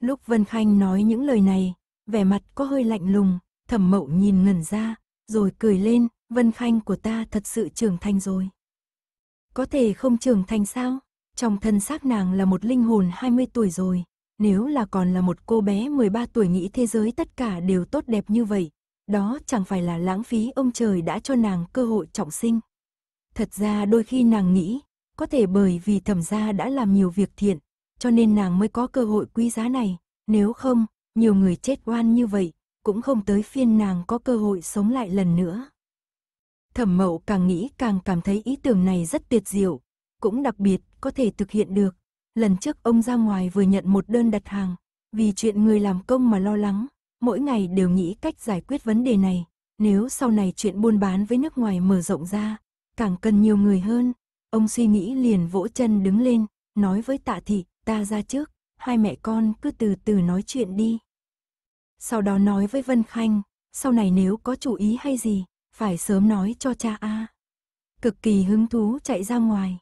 Lúc Vân Khanh nói những lời này, vẻ mặt có hơi lạnh lùng, thẩm mậu nhìn ngẩn ra, rồi cười lên, Vân Khanh của ta thật sự trưởng thành rồi. Có thể không trưởng thành sao? Trong thân xác nàng là một linh hồn 20 tuổi rồi, nếu là còn là một cô bé 13 tuổi nghĩ thế giới tất cả đều tốt đẹp như vậy, đó chẳng phải là lãng phí ông trời đã cho nàng cơ hội trọng sinh. Thật ra đôi khi nàng nghĩ, có thể bởi vì thẩm gia đã làm nhiều việc thiện, cho nên nàng mới có cơ hội quý giá này, nếu không, nhiều người chết oan như vậy, cũng không tới phiên nàng có cơ hội sống lại lần nữa. Thẩm mậu càng nghĩ càng cảm thấy ý tưởng này rất tuyệt diệu, cũng đặc biệt có thể thực hiện được. Lần trước ông ra ngoài vừa nhận một đơn đặt hàng, vì chuyện người làm công mà lo lắng, mỗi ngày đều nghĩ cách giải quyết vấn đề này. Nếu sau này chuyện buôn bán với nước ngoài mở rộng ra, càng cần nhiều người hơn, ông suy nghĩ liền vỗ chân đứng lên, nói với tạ thị, ta ra trước, hai mẹ con cứ từ từ nói chuyện đi. Sau đó nói với Vân Khanh, sau này nếu có chủ ý hay gì, phải sớm nói cho cha a. Cực kỳ hứng thú chạy ra ngoài.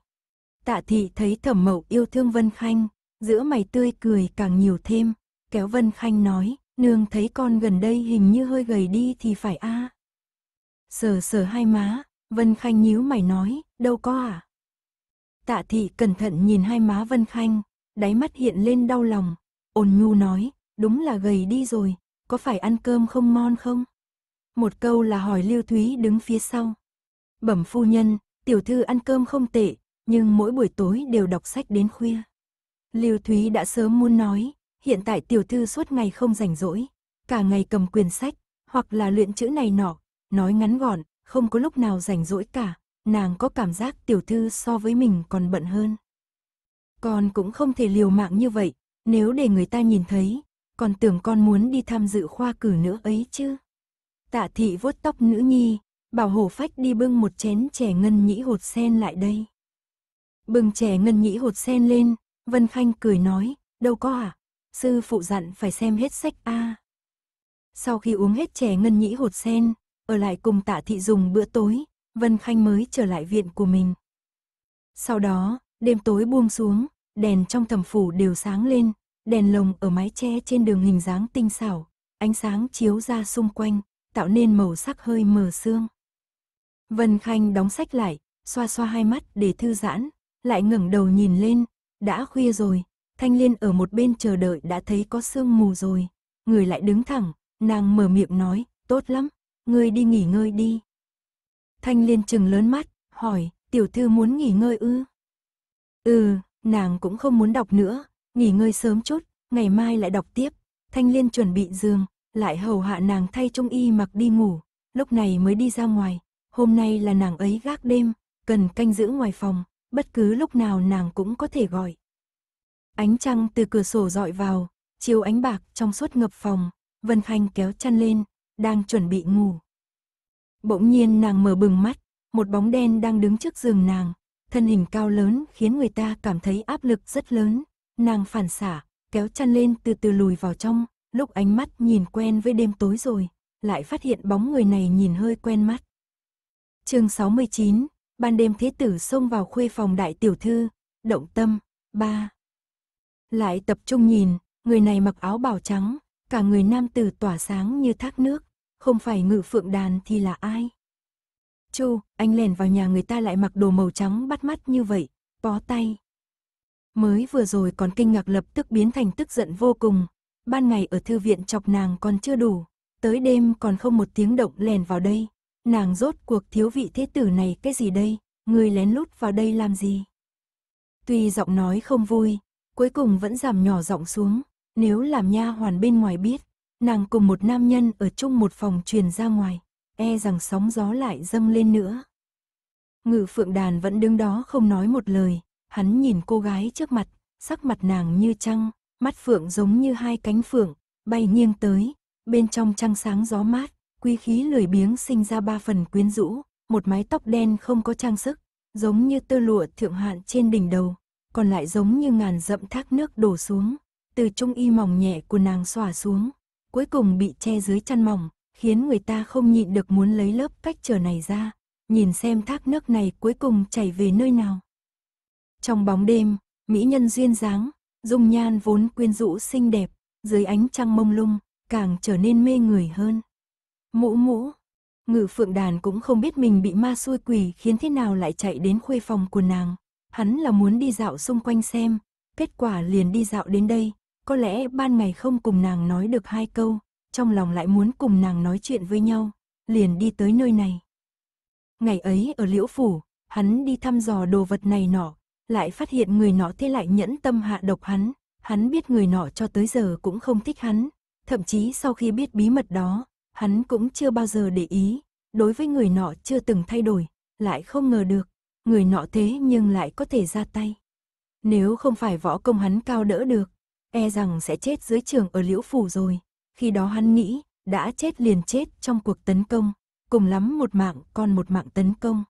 Tạ thị thấy thẩm mậu yêu thương Vân Khanh, giữa mày tươi cười càng nhiều thêm, kéo Vân Khanh nói, nương thấy con gần đây hình như hơi gầy đi thì phải a. Sờ sờ hai má, Vân Khanh nhíu mày nói, đâu có à? Tạ thị cẩn thận nhìn hai má Vân Khanh, đáy mắt hiện lên đau lòng. Ôn nhu nói, đúng là gầy đi rồi, có phải ăn cơm không ngon không? Một câu là hỏi Lưu Thúy đứng phía sau. Bẩm phu nhân, tiểu thư ăn cơm không tệ, nhưng mỗi buổi tối đều đọc sách đến khuya. Lưu Thúy đã sớm muốn nói, hiện tại tiểu thư suốt ngày không rảnh rỗi, cả ngày cầm quyền sách, hoặc là luyện chữ này nọ, nói ngắn gọn, không có lúc nào rảnh rỗi cả, nàng có cảm giác tiểu thư so với mình còn bận hơn. Con cũng không thể liều mạng như vậy, nếu để người ta nhìn thấy, còn tưởng con muốn đi tham dự khoa cử nữa ấy chứ. Tạ thị vuốt tóc nữ nhi, bảo hổ phách đi bưng một chén chè ngân nhĩ hột sen lại đây. Bưng chè ngân nhĩ hột sen lên, Vân Khanh cười nói, đâu có à, sư phụ dặn phải xem hết sách a. Sau khi uống hết chè ngân nhĩ hột sen, ở lại cùng tạ thị dùng bữa tối, Vân Khanh mới trở lại viện của mình. Sau đó, Đêm tối buông xuống, đèn trong thẩm phủ đều sáng lên, đèn lồng ở mái che trên đường hình dáng tinh xảo, ánh sáng chiếu ra xung quanh, tạo nên màu sắc hơi mờ sương. Vân Khanh đóng sách lại, xoa xoa hai mắt để thư giãn, lại ngẩng đầu nhìn lên, đã khuya rồi, Thanh Liên ở một bên chờ đợi đã thấy có sương mù rồi, người lại đứng thẳng, nàng mở miệng nói, tốt lắm, người đi nghỉ ngơi đi. Thanh Liên chừng lớn mắt, hỏi, tiểu thư muốn nghỉ ngơi ư? Ừ, nàng cũng không muốn đọc nữa, nghỉ ngơi sớm chút, ngày mai lại đọc tiếp. Thanh Liên chuẩn bị giường, lại hầu hạ nàng thay trung y mặc đi ngủ, lúc này mới đi ra ngoài. Hôm nay là nàng ấy gác đêm, cần canh giữ ngoài phòng, bất cứ lúc nào nàng cũng có thể gọi. Ánh trăng từ cửa sổ dọi vào, chiếu ánh bạc trong suốt ngập phòng, Vân Khanh kéo chăn lên, đang chuẩn bị ngủ. Bỗng nhiên nàng mở bừng mắt, một bóng đen đang đứng trước giường nàng, thân hình cao lớn khiến người ta cảm thấy áp lực rất lớn. Nàng phản xả, kéo chăn lên từ từ lùi vào trong, lúc ánh mắt nhìn quen với đêm tối rồi, lại phát hiện bóng người này nhìn hơi quen mắt. chương 69, ban đêm thế tử xông vào khuê phòng đại tiểu thư, động tâm, ba. Lại tập trung nhìn, người này mặc áo bào trắng, cả người nam tử tỏa sáng như thác nước, không phải ngự phượng đàn thì là ai? Chu, anh lẻn vào nhà người ta lại mặc đồ màu trắng bắt mắt như vậy, bó tay. Mới vừa rồi còn kinh ngạc lập tức biến thành tức giận vô cùng. Ban ngày ở thư viện chọc nàng còn chưa đủ, tới đêm còn không một tiếng động lèn vào đây. Nàng rốt cuộc thiếu vị thế tử này cái gì đây, người lén lút vào đây làm gì? Tuy giọng nói không vui, cuối cùng vẫn giảm nhỏ giọng xuống, nếu làm nha hoàn bên ngoài biết, nàng cùng một nam nhân ở chung một phòng truyền ra ngoài, e rằng sóng gió lại dâng lên nữa. Ngự phượng đàn vẫn đứng đó không nói một lời, hắn nhìn cô gái trước mặt, sắc mặt nàng như trăng, mắt phượng giống như hai cánh phượng, bay nghiêng tới, bên trong trăng sáng gió mát, quy khí lười biếng sinh ra ba phần quyến rũ, một mái tóc đen không có trang sức, giống như tơ lụa thượng hạn trên đỉnh đầu, còn lại giống như ngàn dậm thác nước đổ xuống, từ trung y mỏng nhẹ của nàng xòa xuống, cuối cùng bị che dưới chăn mỏng, khiến người ta không nhịn được muốn lấy lớp cách trở này ra, nhìn xem thác nước này cuối cùng chảy về nơi nào. Trong bóng đêm, mỹ nhân duyên dáng, dung nhan vốn quyến rũ xinh đẹp, dưới ánh trăng mông lung, càng trở nên mê người hơn. Mũ mũ, ngự phượng đàn cũng không biết mình bị ma xui quỷ khiến thế nào lại chạy đến khuê phòng của nàng. Hắn là muốn đi dạo xung quanh xem, kết quả liền đi dạo đến đây, có lẽ ban ngày không cùng nàng nói được hai câu, trong lòng lại muốn cùng nàng nói chuyện với nhau, liền đi tới nơi này. Ngày ấy ở Liễu Phủ, hắn đi thăm dò đồ vật này nọ, lại phát hiện người nọ thế lại nhẫn tâm hạ độc hắn, hắn biết người nọ cho tới giờ cũng không thích hắn, thậm chí sau khi biết bí mật đó, hắn cũng chưa bao giờ để ý, đối với người nọ chưa từng thay đổi, lại không ngờ được, người nọ thế nhưng lại có thể ra tay. Nếu không phải võ công hắn cao đỡ được, e rằng sẽ chết dưới trường ở Liễu Phủ rồi. Khi đó hắn nghĩ, đã chết liền chết trong cuộc tấn công, cùng lắm một mạng còn một mạng tấn công.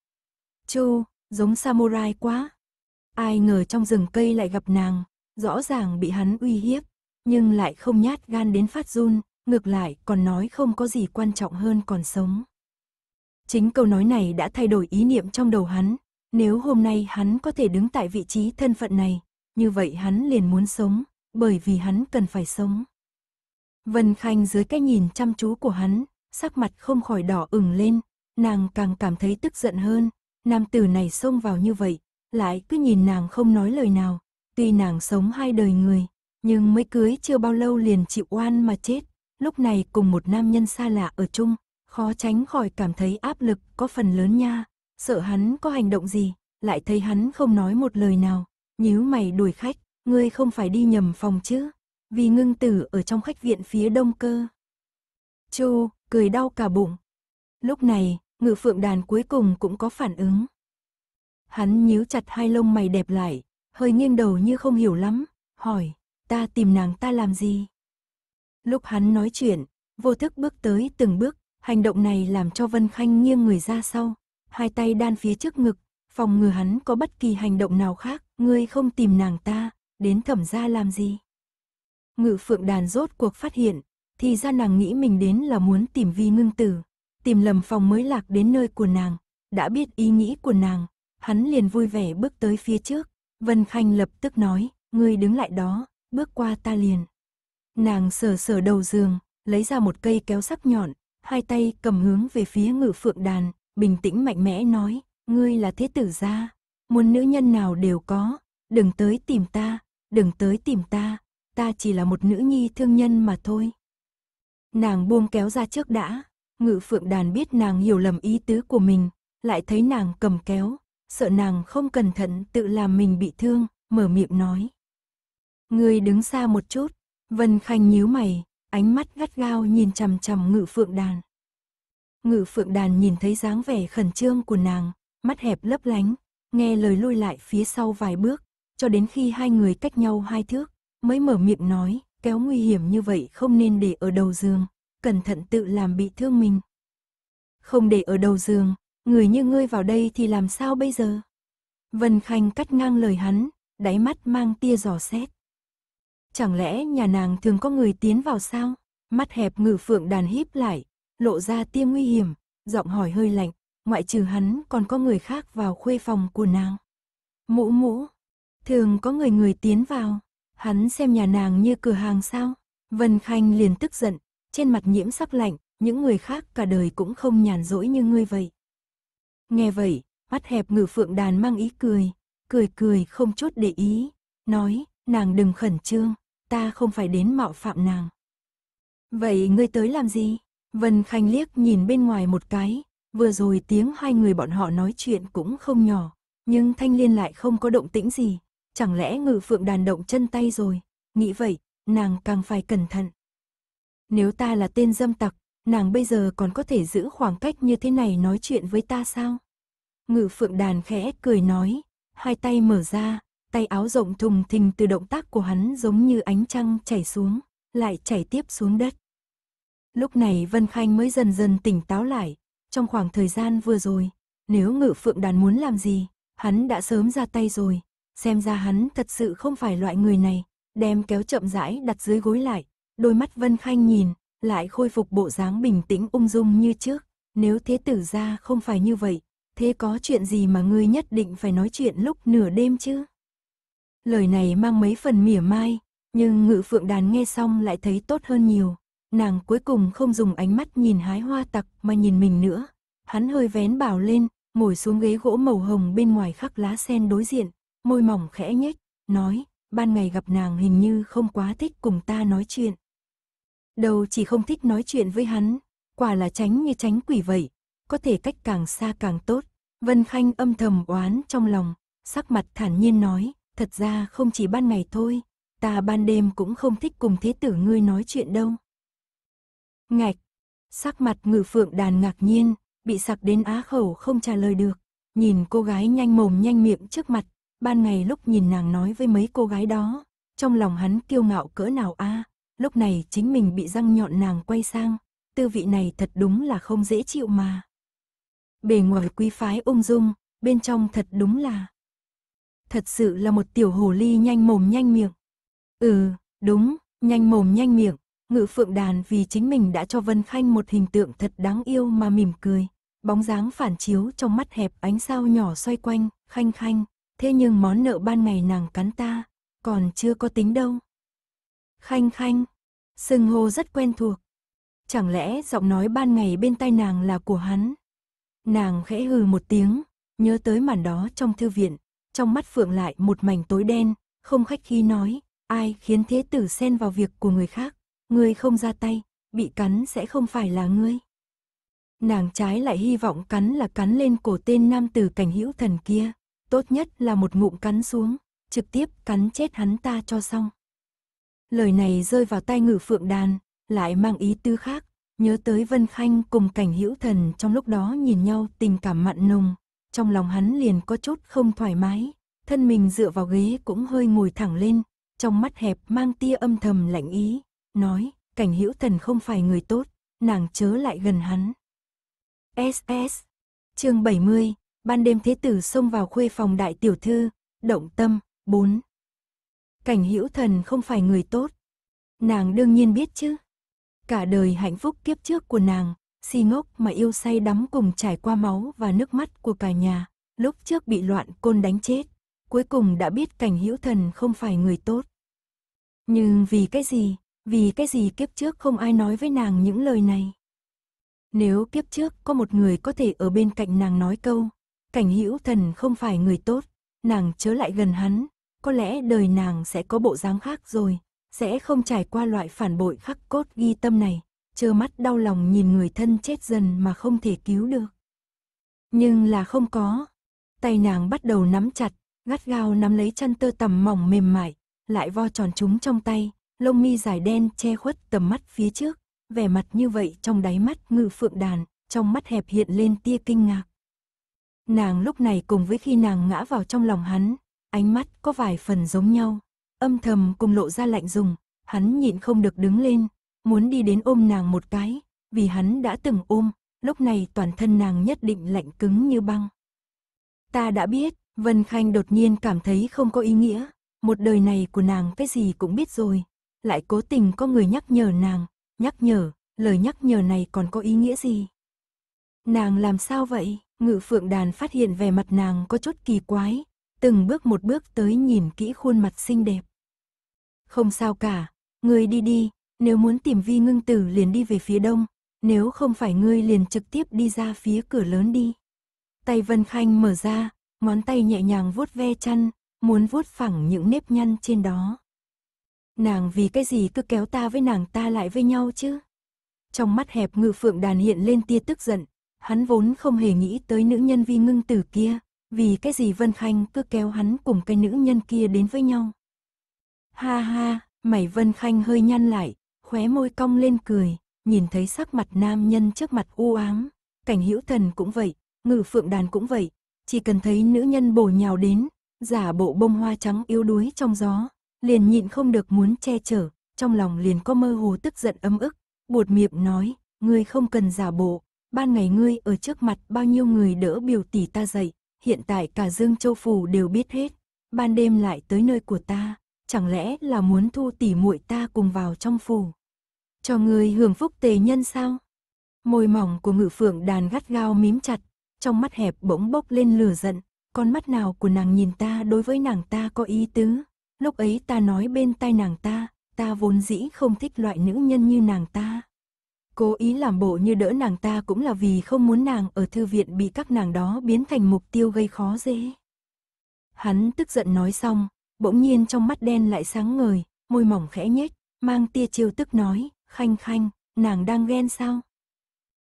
Chu, giống samurai quá. Ai ngờ trong rừng cây lại gặp nàng, rõ ràng bị hắn uy hiếp, nhưng lại không nhát gan đến phát run, ngược lại còn nói không có gì quan trọng hơn còn sống. Chính câu nói này đã thay đổi ý niệm trong đầu hắn, nếu hôm nay hắn có thể đứng tại vị trí thân phận này, như vậy hắn liền muốn sống, bởi vì hắn cần phải sống. Vân Khanh dưới cái nhìn chăm chú của hắn, sắc mặt không khỏi đỏ ửng lên, nàng càng cảm thấy tức giận hơn, nam tử này xông vào như vậy, lại cứ nhìn nàng không nói lời nào, tuy nàng sống hai đời người, nhưng mới cưới chưa bao lâu liền chịu oan mà chết, lúc này cùng một nam nhân xa lạ ở chung, khó tránh khỏi cảm thấy áp lực có phần lớn nha, sợ hắn có hành động gì, lại thấy hắn không nói một lời nào, nhíu mày đuổi khách, ngươi không phải đi nhầm phòng chứ? vì ngưng tử ở trong khách viện phía đông cơ. Chu cười đau cả bụng. Lúc này, ngự phượng đàn cuối cùng cũng có phản ứng. Hắn nhíu chặt hai lông mày đẹp lại, hơi nghiêng đầu như không hiểu lắm, hỏi, ta tìm nàng ta làm gì? Lúc hắn nói chuyện, vô thức bước tới từng bước, hành động này làm cho Vân Khanh nghiêng người ra sau, hai tay đan phía trước ngực, phòng ngừa hắn có bất kỳ hành động nào khác, ngươi không tìm nàng ta, đến thẩm gia làm gì? ngự phượng đàn rốt cuộc phát hiện, thì ra nàng nghĩ mình đến là muốn tìm vi ngưng tử, tìm lầm phòng mới lạc đến nơi của nàng, đã biết ý nghĩ của nàng, hắn liền vui vẻ bước tới phía trước, Vân Khanh lập tức nói, ngươi đứng lại đó, bước qua ta liền. Nàng sờ sờ đầu giường, lấy ra một cây kéo sắc nhọn, hai tay cầm hướng về phía ngự phượng đàn, bình tĩnh mạnh mẽ nói, ngươi là thế tử gia, muốn nữ nhân nào đều có, đừng tới tìm ta, đừng tới tìm ta, ta chỉ là một nữ nhi thương nhân mà thôi. Nàng buông kéo ra trước đã, ngự phượng đàn biết nàng hiểu lầm ý tứ của mình, lại thấy nàng cầm kéo, sợ nàng không cẩn thận tự làm mình bị thương, mở miệng nói. Người đứng xa một chút, Vân Khanh nhíu mày, ánh mắt gắt gao nhìn chằm chằm ngự phượng đàn. Ngự phượng đàn nhìn thấy dáng vẻ khẩn trương của nàng, mắt hẹp lấp lánh, nghe lời lui lại phía sau vài bước, cho đến khi hai người cách nhau hai thước, mới mở miệng nói, kéo nguy hiểm như vậy không nên để ở đầu giường, cẩn thận tự làm bị thương mình. Không để ở đầu giường, người như ngươi vào đây thì làm sao bây giờ? Vân Khanh cắt ngang lời hắn, đáy mắt mang tia giò xét. Chẳng lẽ nhà nàng thường có người tiến vào sao? Mắt hẹp ngử phượng đàn híp lại, lộ ra tia nguy hiểm, giọng hỏi hơi lạnh, ngoại trừ hắn còn có người khác vào khuê phòng của nàng. Mũ mũ, thường có người người tiến vào, Hắn xem nhà nàng như cửa hàng sao? Vân Khanh liền tức giận, trên mặt nhiễm sắc lạnh, những người khác cả đời cũng không nhàn rỗi như ngươi vậy. Nghe vậy, mắt hẹp ngử phượng đàn mang ý cười, cười cười không chút để ý, nói, nàng đừng khẩn trương, ta không phải đến mạo phạm nàng. Vậy ngươi tới làm gì? Vân Khanh liếc nhìn bên ngoài một cái, vừa rồi tiếng hai người bọn họ nói chuyện cũng không nhỏ, nhưng Thanh Liên lại không có động tĩnh gì, chẳng lẽ ngự phượng đàn động chân tay rồi, nghĩ vậy, nàng càng phải cẩn thận. Nếu ta là tên dâm tặc, nàng bây giờ còn có thể giữ khoảng cách như thế này nói chuyện với ta sao? Ngự phượng đàn khẽ cười nói, hai tay mở ra, tay áo rộng thùng thình từ động tác của hắn giống như ánh trăng chảy xuống, lại chảy tiếp xuống đất. Lúc này Vân Khanh mới dần dần tỉnh táo lại, trong khoảng thời gian vừa rồi, nếu ngự phượng đàn muốn làm gì, hắn đã sớm ra tay rồi, xem ra hắn thật sự không phải loại người này, đem kéo chậm rãi đặt dưới gối lại, đôi mắt Vân Khanh nhìn, lại khôi phục bộ dáng bình tĩnh ung dung như trước, nếu thế tử ra không phải như vậy, thế có chuyện gì mà ngươi nhất định phải nói chuyện lúc nửa đêm chứ? Lời này mang mấy phần mỉa mai, nhưng ngự phượng đàn nghe xong lại thấy tốt hơn nhiều. Nàng cuối cùng không dùng ánh mắt nhìn hái hoa tặc mà nhìn mình nữa. Hắn hơi vén bảo lên, ngồi xuống ghế gỗ màu hồng bên ngoài khắc lá sen đối diện, môi mỏng khẽ nhếch, nói, ban ngày gặp nàng hình như không quá thích cùng ta nói chuyện. Đầu chỉ không thích nói chuyện với hắn, quả là tránh như tránh quỷ vậy, có thể cách càng xa càng tốt. Vân Khanh âm thầm oán trong lòng, sắc mặt thản nhiên nói, thật ra không chỉ ban ngày thôi, ta ban đêm cũng không thích cùng thế tử ngươi nói chuyện đâu. Ngạch, sắc mặt ngự phượng đàn ngạc nhiên, bị sặc đến á khẩu không trả lời được, nhìn cô gái nhanh mồm nhanh miệng trước mặt, ban ngày lúc nhìn nàng nói với mấy cô gái đó, trong lòng hắn kiêu ngạo cỡ nào a lúc này chính mình bị răng nhọn nàng quay sang, tư vị này thật đúng là không dễ chịu mà. Bề ngoài quý phái ung dung, bên trong thật đúng là... Thật sự là một tiểu hồ ly nhanh mồm nhanh miệng. Ừ, đúng, nhanh mồm nhanh miệng, ngự phượng đàn vì chính mình đã cho Vân Khanh một hình tượng thật đáng yêu mà mỉm cười. Bóng dáng phản chiếu trong mắt hẹp ánh sao nhỏ xoay quanh, khanh khanh, Thế nhưng món nợ ban ngày nàng cắn ta, còn chưa có tính đâu. Khanh khanh, sừng hô rất quen thuộc. Chẳng lẽ giọng nói ban ngày bên tai nàng là của hắn? Nàng khẽ hừ một tiếng, nhớ tới màn đó trong thư viện, trong mắt phượng lại một mảnh tối đen, không khách khí nói, ai khiến thế tử xen vào việc của người khác, ngươi không ra tay, bị cắn sẽ không phải là ngươi. Nàng trái lại hy vọng cắn là cắn lên cổ tên nam tử cảnh hữu thần kia tốt nhất là một ngụm cắn xuống, trực tiếp cắn chết hắn ta cho xong. Lời này rơi vào tay ngử phượng đàn, lại mang ý tư khác, nhớ tới Vân Khanh cùng cảnh hữu thần trong lúc đó nhìn nhau tình cảm mặn nồng, trong lòng hắn liền có chút không thoải mái, thân mình dựa vào ghế cũng hơi ngồi thẳng lên, trong mắt hẹp mang tia âm thầm lạnh ý, nói, cảnh hữu thần không phải người tốt, nàng chớ lại gần hắn. SS chương 70, ban đêm thế tử xông vào khuê phòng đại tiểu thư, động tâm, 4. Cảnh hữu thần không phải người tốt. Nàng đương nhiên biết chứ. Cả đời hạnh phúc kiếp trước của nàng, si ngốc mà yêu say đắm cùng trải qua máu và nước mắt của cả nhà, lúc trước bị loạn côn đánh chết, cuối cùng đã biết cảnh hữu thần không phải người tốt. Nhưng vì cái gì, vì cái gì kiếp trước không ai nói với nàng những lời này? Nếu kiếp trước có một người có thể ở bên cạnh nàng nói câu, Cảnh hữu thần không phải người tốt, nàng chớ lại gần hắn, có lẽ đời nàng sẽ có bộ dáng khác rồi, sẽ không trải qua loại phản bội khắc cốt ghi tâm này, chơ mắt đau lòng nhìn người thân chết dần mà không thể cứu được. Nhưng là không có, tay nàng bắt đầu nắm chặt, gắt gao nắm lấy chân tơ tằm mỏng mềm mại, lại vo tròn chúng trong tay, lông mi dài đen che khuất tầm mắt phía trước, vẻ mặt như vậy trong đáy mắt ngự phượng đàn, trong mắt hẹp hiện lên tia kinh ngạc. Nàng lúc này cùng với khi nàng ngã vào trong lòng hắn, ánh mắt có vài phần giống nhau, âm thầm cùng lộ ra lạnh dùng, hắn nhịn không được đứng lên, muốn đi đến ôm nàng một cái, vì hắn đã từng ôm, lúc này toàn thân nàng nhất định lạnh cứng như băng. Ta đã biết, Vân Khanh đột nhiên cảm thấy không có ý nghĩa, một đời này của nàng cái gì cũng biết rồi, lại cố tình có người nhắc nhở nàng, nhắc nhở, lời nhắc nhở này còn có ý nghĩa gì? Nàng làm sao vậy? Ngự phượng đàn phát hiện vẻ mặt nàng có chút kỳ quái, từng bước một bước tới nhìn kỹ khuôn mặt xinh đẹp. Không sao cả, ngươi đi đi, nếu muốn tìm vi ngưng tử liền đi về phía đông, nếu không phải ngươi liền trực tiếp đi ra phía cửa lớn đi. Tay Vân Khanh mở ra, ngón tay nhẹ nhàng vuốt ve chăn, muốn vuốt phẳng những nếp nhăn trên đó. Nàng vì cái gì cứ kéo ta với nàng ta lại với nhau chứ? Trong mắt hẹp ngự phượng đàn hiện lên tia tức giận, hắn vốn không hề nghĩ tới nữ nhân vi ngưng tử kia, vì cái gì Vân Khanh cứ kéo hắn cùng cái nữ nhân kia đến với nhau. Ha ha, mày Vân Khanh hơi nhăn lại, khóe môi cong lên cười, nhìn thấy sắc mặt nam nhân trước mặt u ám, cảnh hữu thần cũng vậy, ngự phượng đàn cũng vậy, chỉ cần thấy nữ nhân bổ nhào đến, giả bộ bông hoa trắng yếu đuối trong gió, liền nhịn không được muốn che chở, trong lòng liền có mơ hồ tức giận âm ức, buột miệng nói, ngươi không cần giả bộ, ban ngày ngươi ở trước mặt bao nhiêu người đỡ biểu tỷ ta dậy, hiện tại cả Dương Châu Phủ đều biết hết, ban đêm lại tới nơi của ta, chẳng lẽ là muốn thu tỷ muội ta cùng vào trong phủ. Cho ngươi hưởng phúc tề nhân sao? Môi mỏng của ngự phượng đàn gắt gao mím chặt, trong mắt hẹp bỗng bốc lên lửa giận, con mắt nào của nàng nhìn ta đối với nàng ta có ý tứ. Lúc ấy ta nói bên tai nàng ta, ta vốn dĩ không thích loại nữ nhân như nàng ta, Cố ý làm bộ như đỡ nàng ta cũng là vì không muốn nàng ở thư viện bị các nàng đó biến thành mục tiêu gây khó dễ. Hắn tức giận nói xong, bỗng nhiên trong mắt đen lại sáng ngời, môi mỏng khẽ nhếch, mang tia chiêu tức nói, khanh khanh, nàng đang ghen sao?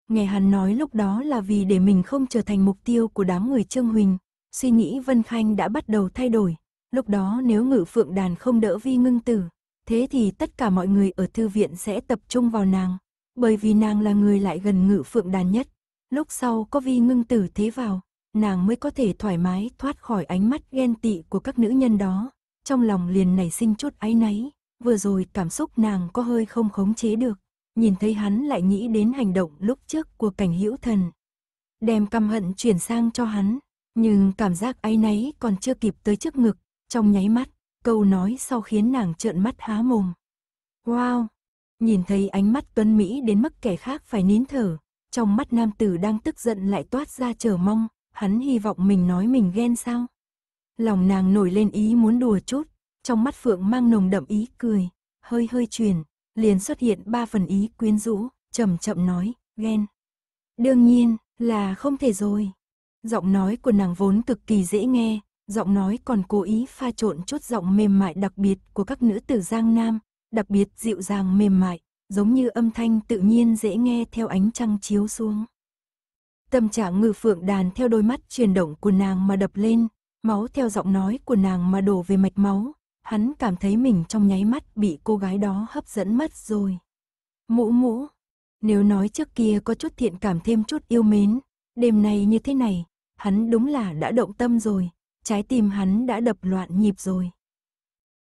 Nghe hắn nói lúc đó là vì để mình không trở thành mục tiêu của đám người Trương Huỳnh, suy nghĩ Vân Khanh đã bắt đầu thay đổi, lúc đó nếu ngự phượng đàn không đỡ vi ngưng tử, thế thì tất cả mọi người ở thư viện sẽ tập trung vào nàng bởi vì nàng là người lại gần ngự phượng đàn nhất. Lúc sau có vi ngưng tử thế vào, nàng mới có thể thoải mái thoát khỏi ánh mắt ghen tị của các nữ nhân đó. Trong lòng liền nảy sinh chút áy náy, vừa rồi cảm xúc nàng có hơi không khống chế được. Nhìn thấy hắn lại nghĩ đến hành động lúc trước của cảnh hữu thần. Đem căm hận chuyển sang cho hắn, nhưng cảm giác áy náy còn chưa kịp tới trước ngực, trong nháy mắt, câu nói sau khiến nàng trợn mắt há mồm. Wow, Nhìn thấy ánh mắt Tuấn Mỹ đến mức kẻ khác phải nín thở, trong mắt nam tử đang tức giận lại toát ra chờ mong, hắn hy vọng mình nói mình ghen sao. Lòng nàng nổi lên ý muốn đùa chút, trong mắt Phượng mang nồng đậm ý cười, hơi hơi truyền, liền xuất hiện ba phần ý quyến rũ, chậm chậm nói, ghen. Đương nhiên, là không thể rồi. Giọng nói của nàng vốn cực kỳ dễ nghe, giọng nói còn cố ý pha trộn chút giọng mềm mại đặc biệt của các nữ tử Giang Nam, đặc biệt dịu dàng mềm mại, giống như âm thanh tự nhiên dễ nghe theo ánh trăng chiếu xuống. Tâm trạng ngư phượng đàn theo đôi mắt chuyển động của nàng mà đập lên, máu theo giọng nói của nàng mà đổ về mạch máu, hắn cảm thấy mình trong nháy mắt bị cô gái đó hấp dẫn mất rồi. Mũ mũ, nếu nói trước kia có chút thiện cảm thêm chút yêu mến, đêm nay như thế này, hắn đúng là đã động tâm rồi, trái tim hắn đã đập loạn nhịp rồi.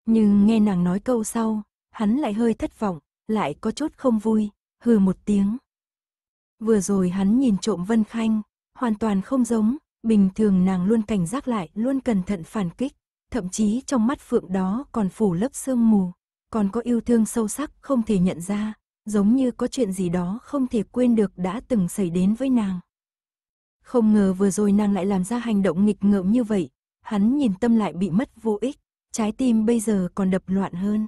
Nhưng nghe nàng nói câu sau, hắn lại hơi thất vọng, lại có chút không vui, hừ một tiếng. Vừa rồi hắn nhìn trộm Vân Khanh, hoàn toàn không giống, bình thường nàng luôn cảnh giác lại, luôn cẩn thận phản kích, thậm chí trong mắt phượng đó còn phủ lớp sương mù, còn có yêu thương sâu sắc không thể nhận ra, giống như có chuyện gì đó không thể quên được đã từng xảy đến với nàng. Không ngờ vừa rồi nàng lại làm ra hành động nghịch ngợm như vậy, hắn nhìn tâm lại bị mất vô ích, trái tim bây giờ còn đập loạn hơn.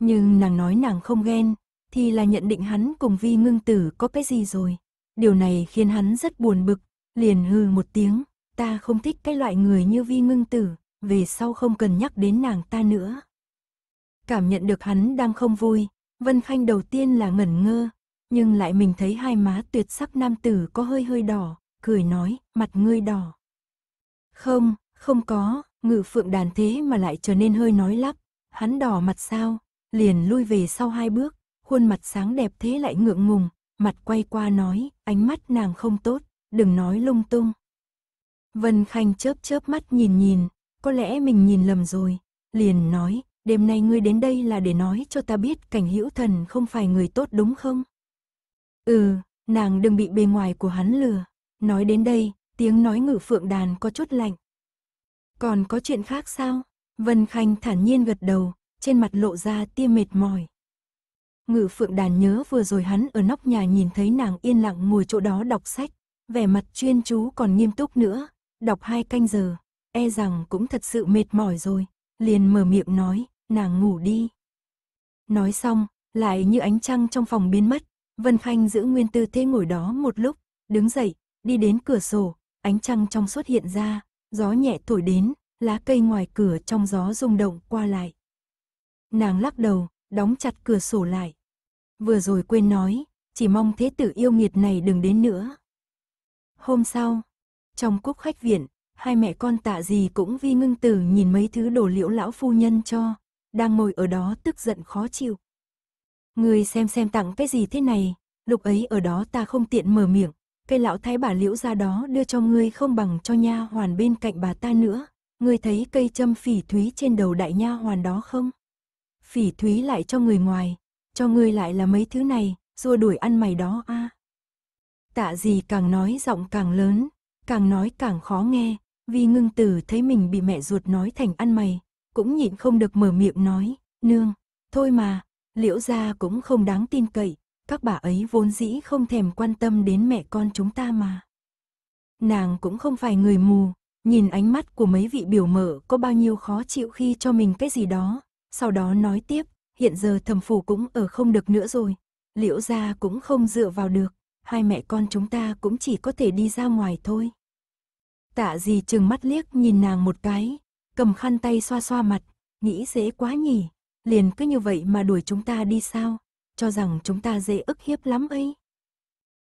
Nhưng nàng nói nàng không ghen, thì là nhận định hắn cùng vi ngưng tử có cái gì rồi. Điều này khiến hắn rất buồn bực, liền hư một tiếng, ta không thích cái loại người như vi ngưng tử, về sau không cần nhắc đến nàng ta nữa. Cảm nhận được hắn đang không vui, Vân Khanh đầu tiên là ngẩn ngơ, nhưng lại mình thấy hai má tuyệt sắc nam tử có hơi hơi đỏ, cười nói, mặt ngươi đỏ. Không, không có, ngự phượng đàn thế mà lại trở nên hơi nói lắp, hắn đỏ mặt sao, liền lui về sau hai bước, khuôn mặt sáng đẹp thế lại ngượng ngùng, mặt quay qua nói, ánh mắt nàng không tốt, đừng nói lung tung. Vân Khanh chớp chớp mắt nhìn nhìn, có lẽ mình nhìn lầm rồi, liền nói, đêm nay ngươi đến đây là để nói cho ta biết cảnh hữu thần không phải người tốt đúng không? Ừ, nàng đừng bị bề ngoài của hắn lừa, nói đến đây, tiếng nói ngự phượng đàn có chút lạnh. Còn có chuyện khác sao? Vân Khanh thản nhiên gật đầu, trên mặt lộ ra tia mệt mỏi. Ngự phượng đàn nhớ vừa rồi hắn ở nóc nhà nhìn thấy nàng yên lặng ngồi chỗ đó đọc sách, vẻ mặt chuyên chú còn nghiêm túc nữa, đọc hai canh giờ, e rằng cũng thật sự mệt mỏi rồi, liền mở miệng nói, nàng ngủ đi. Nói xong, lại như ánh trăng trong phòng biến mất, Vân Khanh giữ nguyên tư thế ngồi đó một lúc, đứng dậy, đi đến cửa sổ, ánh trăng trong xuất hiện ra, gió nhẹ thổi đến, lá cây ngoài cửa trong gió rung động qua lại. Nàng lắc đầu, đóng chặt cửa sổ lại. Vừa rồi quên nói, chỉ mong thế tử yêu nghiệt này đừng đến nữa. Hôm sau, trong cúc khách viện, hai mẹ con tạ gì cũng vi ngưng tử nhìn mấy thứ đồ liễu lão phu nhân cho, đang ngồi ở đó tức giận khó chịu. Người xem xem tặng cái gì thế này, lúc ấy ở đó ta không tiện mở miệng, cây lão thái bà liễu ra đó đưa cho ngươi không bằng cho nha hoàn bên cạnh bà ta nữa, ngươi thấy cây châm phỉ thúy trên đầu đại nha hoàn đó không? phỉ thúy lại cho người ngoài, cho ngươi lại là mấy thứ này, xua đuổi ăn mày đó a. À. Tạ gì càng nói giọng càng lớn, càng nói càng khó nghe, vì ngưng tử thấy mình bị mẹ ruột nói thành ăn mày, cũng nhịn không được mở miệng nói, nương, thôi mà, liễu gia cũng không đáng tin cậy, các bà ấy vốn dĩ không thèm quan tâm đến mẹ con chúng ta mà. Nàng cũng không phải người mù, nhìn ánh mắt của mấy vị biểu mở có bao nhiêu khó chịu khi cho mình cái gì đó, sau đó nói tiếp, hiện giờ thẩm phủ cũng ở không được nữa rồi, liễu gia cũng không dựa vào được, hai mẹ con chúng ta cũng chỉ có thể đi ra ngoài thôi. Tạ gì chừng mắt liếc nhìn nàng một cái, cầm khăn tay xoa xoa mặt, nghĩ dễ quá nhỉ, liền cứ như vậy mà đuổi chúng ta đi sao, cho rằng chúng ta dễ ức hiếp lắm ấy.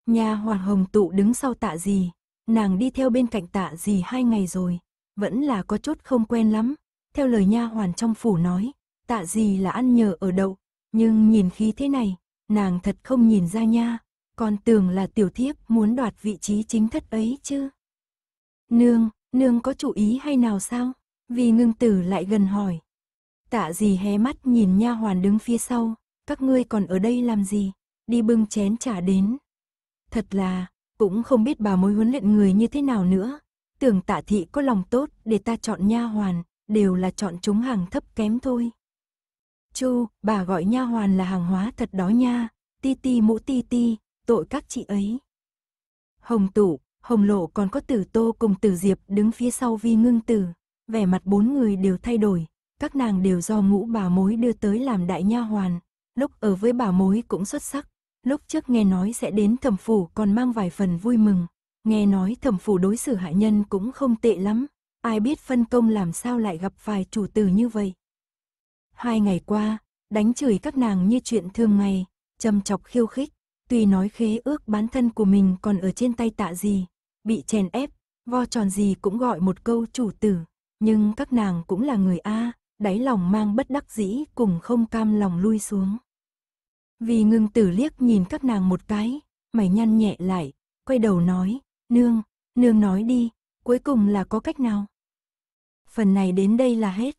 Nhà hoàng hồng tụ đứng sau tạ gì, nàng đi theo bên cạnh tạ gì hai ngày rồi, vẫn là có chút không quen lắm, theo lời nha hoàn trong phủ nói, tạ gì là ăn nhờ ở đậu, nhưng nhìn khí thế này, nàng thật không nhìn ra nha, còn tưởng là tiểu thiếp muốn đoạt vị trí chính thất ấy chứ. Nương, nương có chủ ý hay nào sao? Vì ngưng tử lại gần hỏi. Tạ gì hé mắt nhìn nha hoàn đứng phía sau, các ngươi còn ở đây làm gì, đi bưng chén trả đến. Thật là, cũng không biết bà mối huấn luyện người như thế nào nữa. Tưởng tạ thị có lòng tốt để ta chọn nha hoàn, đều là chọn chúng hàng thấp kém thôi. Chu, bà gọi nha hoàn là hàng hóa thật đó nha, ti ti mũ ti ti, tội các chị ấy. Hồng Tụ hồng lộ còn có tử tô cùng tử diệp đứng phía sau vi ngưng tử, vẻ mặt bốn người đều thay đổi, các nàng đều do ngũ bà mối đưa tới làm đại nha hoàn, lúc ở với bà mối cũng xuất sắc, lúc trước nghe nói sẽ đến thẩm phủ còn mang vài phần vui mừng, nghe nói thẩm phủ đối xử hạ nhân cũng không tệ lắm, ai biết phân công làm sao lại gặp vài chủ tử như vậy, Hai ngày qua, đánh chửi các nàng như chuyện thường ngày, châm chọc khiêu khích, tuy nói khế ước bán thân của mình còn ở trên tay tạ gì, bị chèn ép, vo tròn gì cũng gọi một câu chủ tử, nhưng các nàng cũng là người A, đáy lòng mang bất đắc dĩ cùng không cam lòng lui xuống. Vì ngưng tử liếc nhìn các nàng một cái, mày nhăn nhẹ lại, quay đầu nói, nương, nương nói đi, cuối cùng là có cách nào. Phần này đến đây là hết.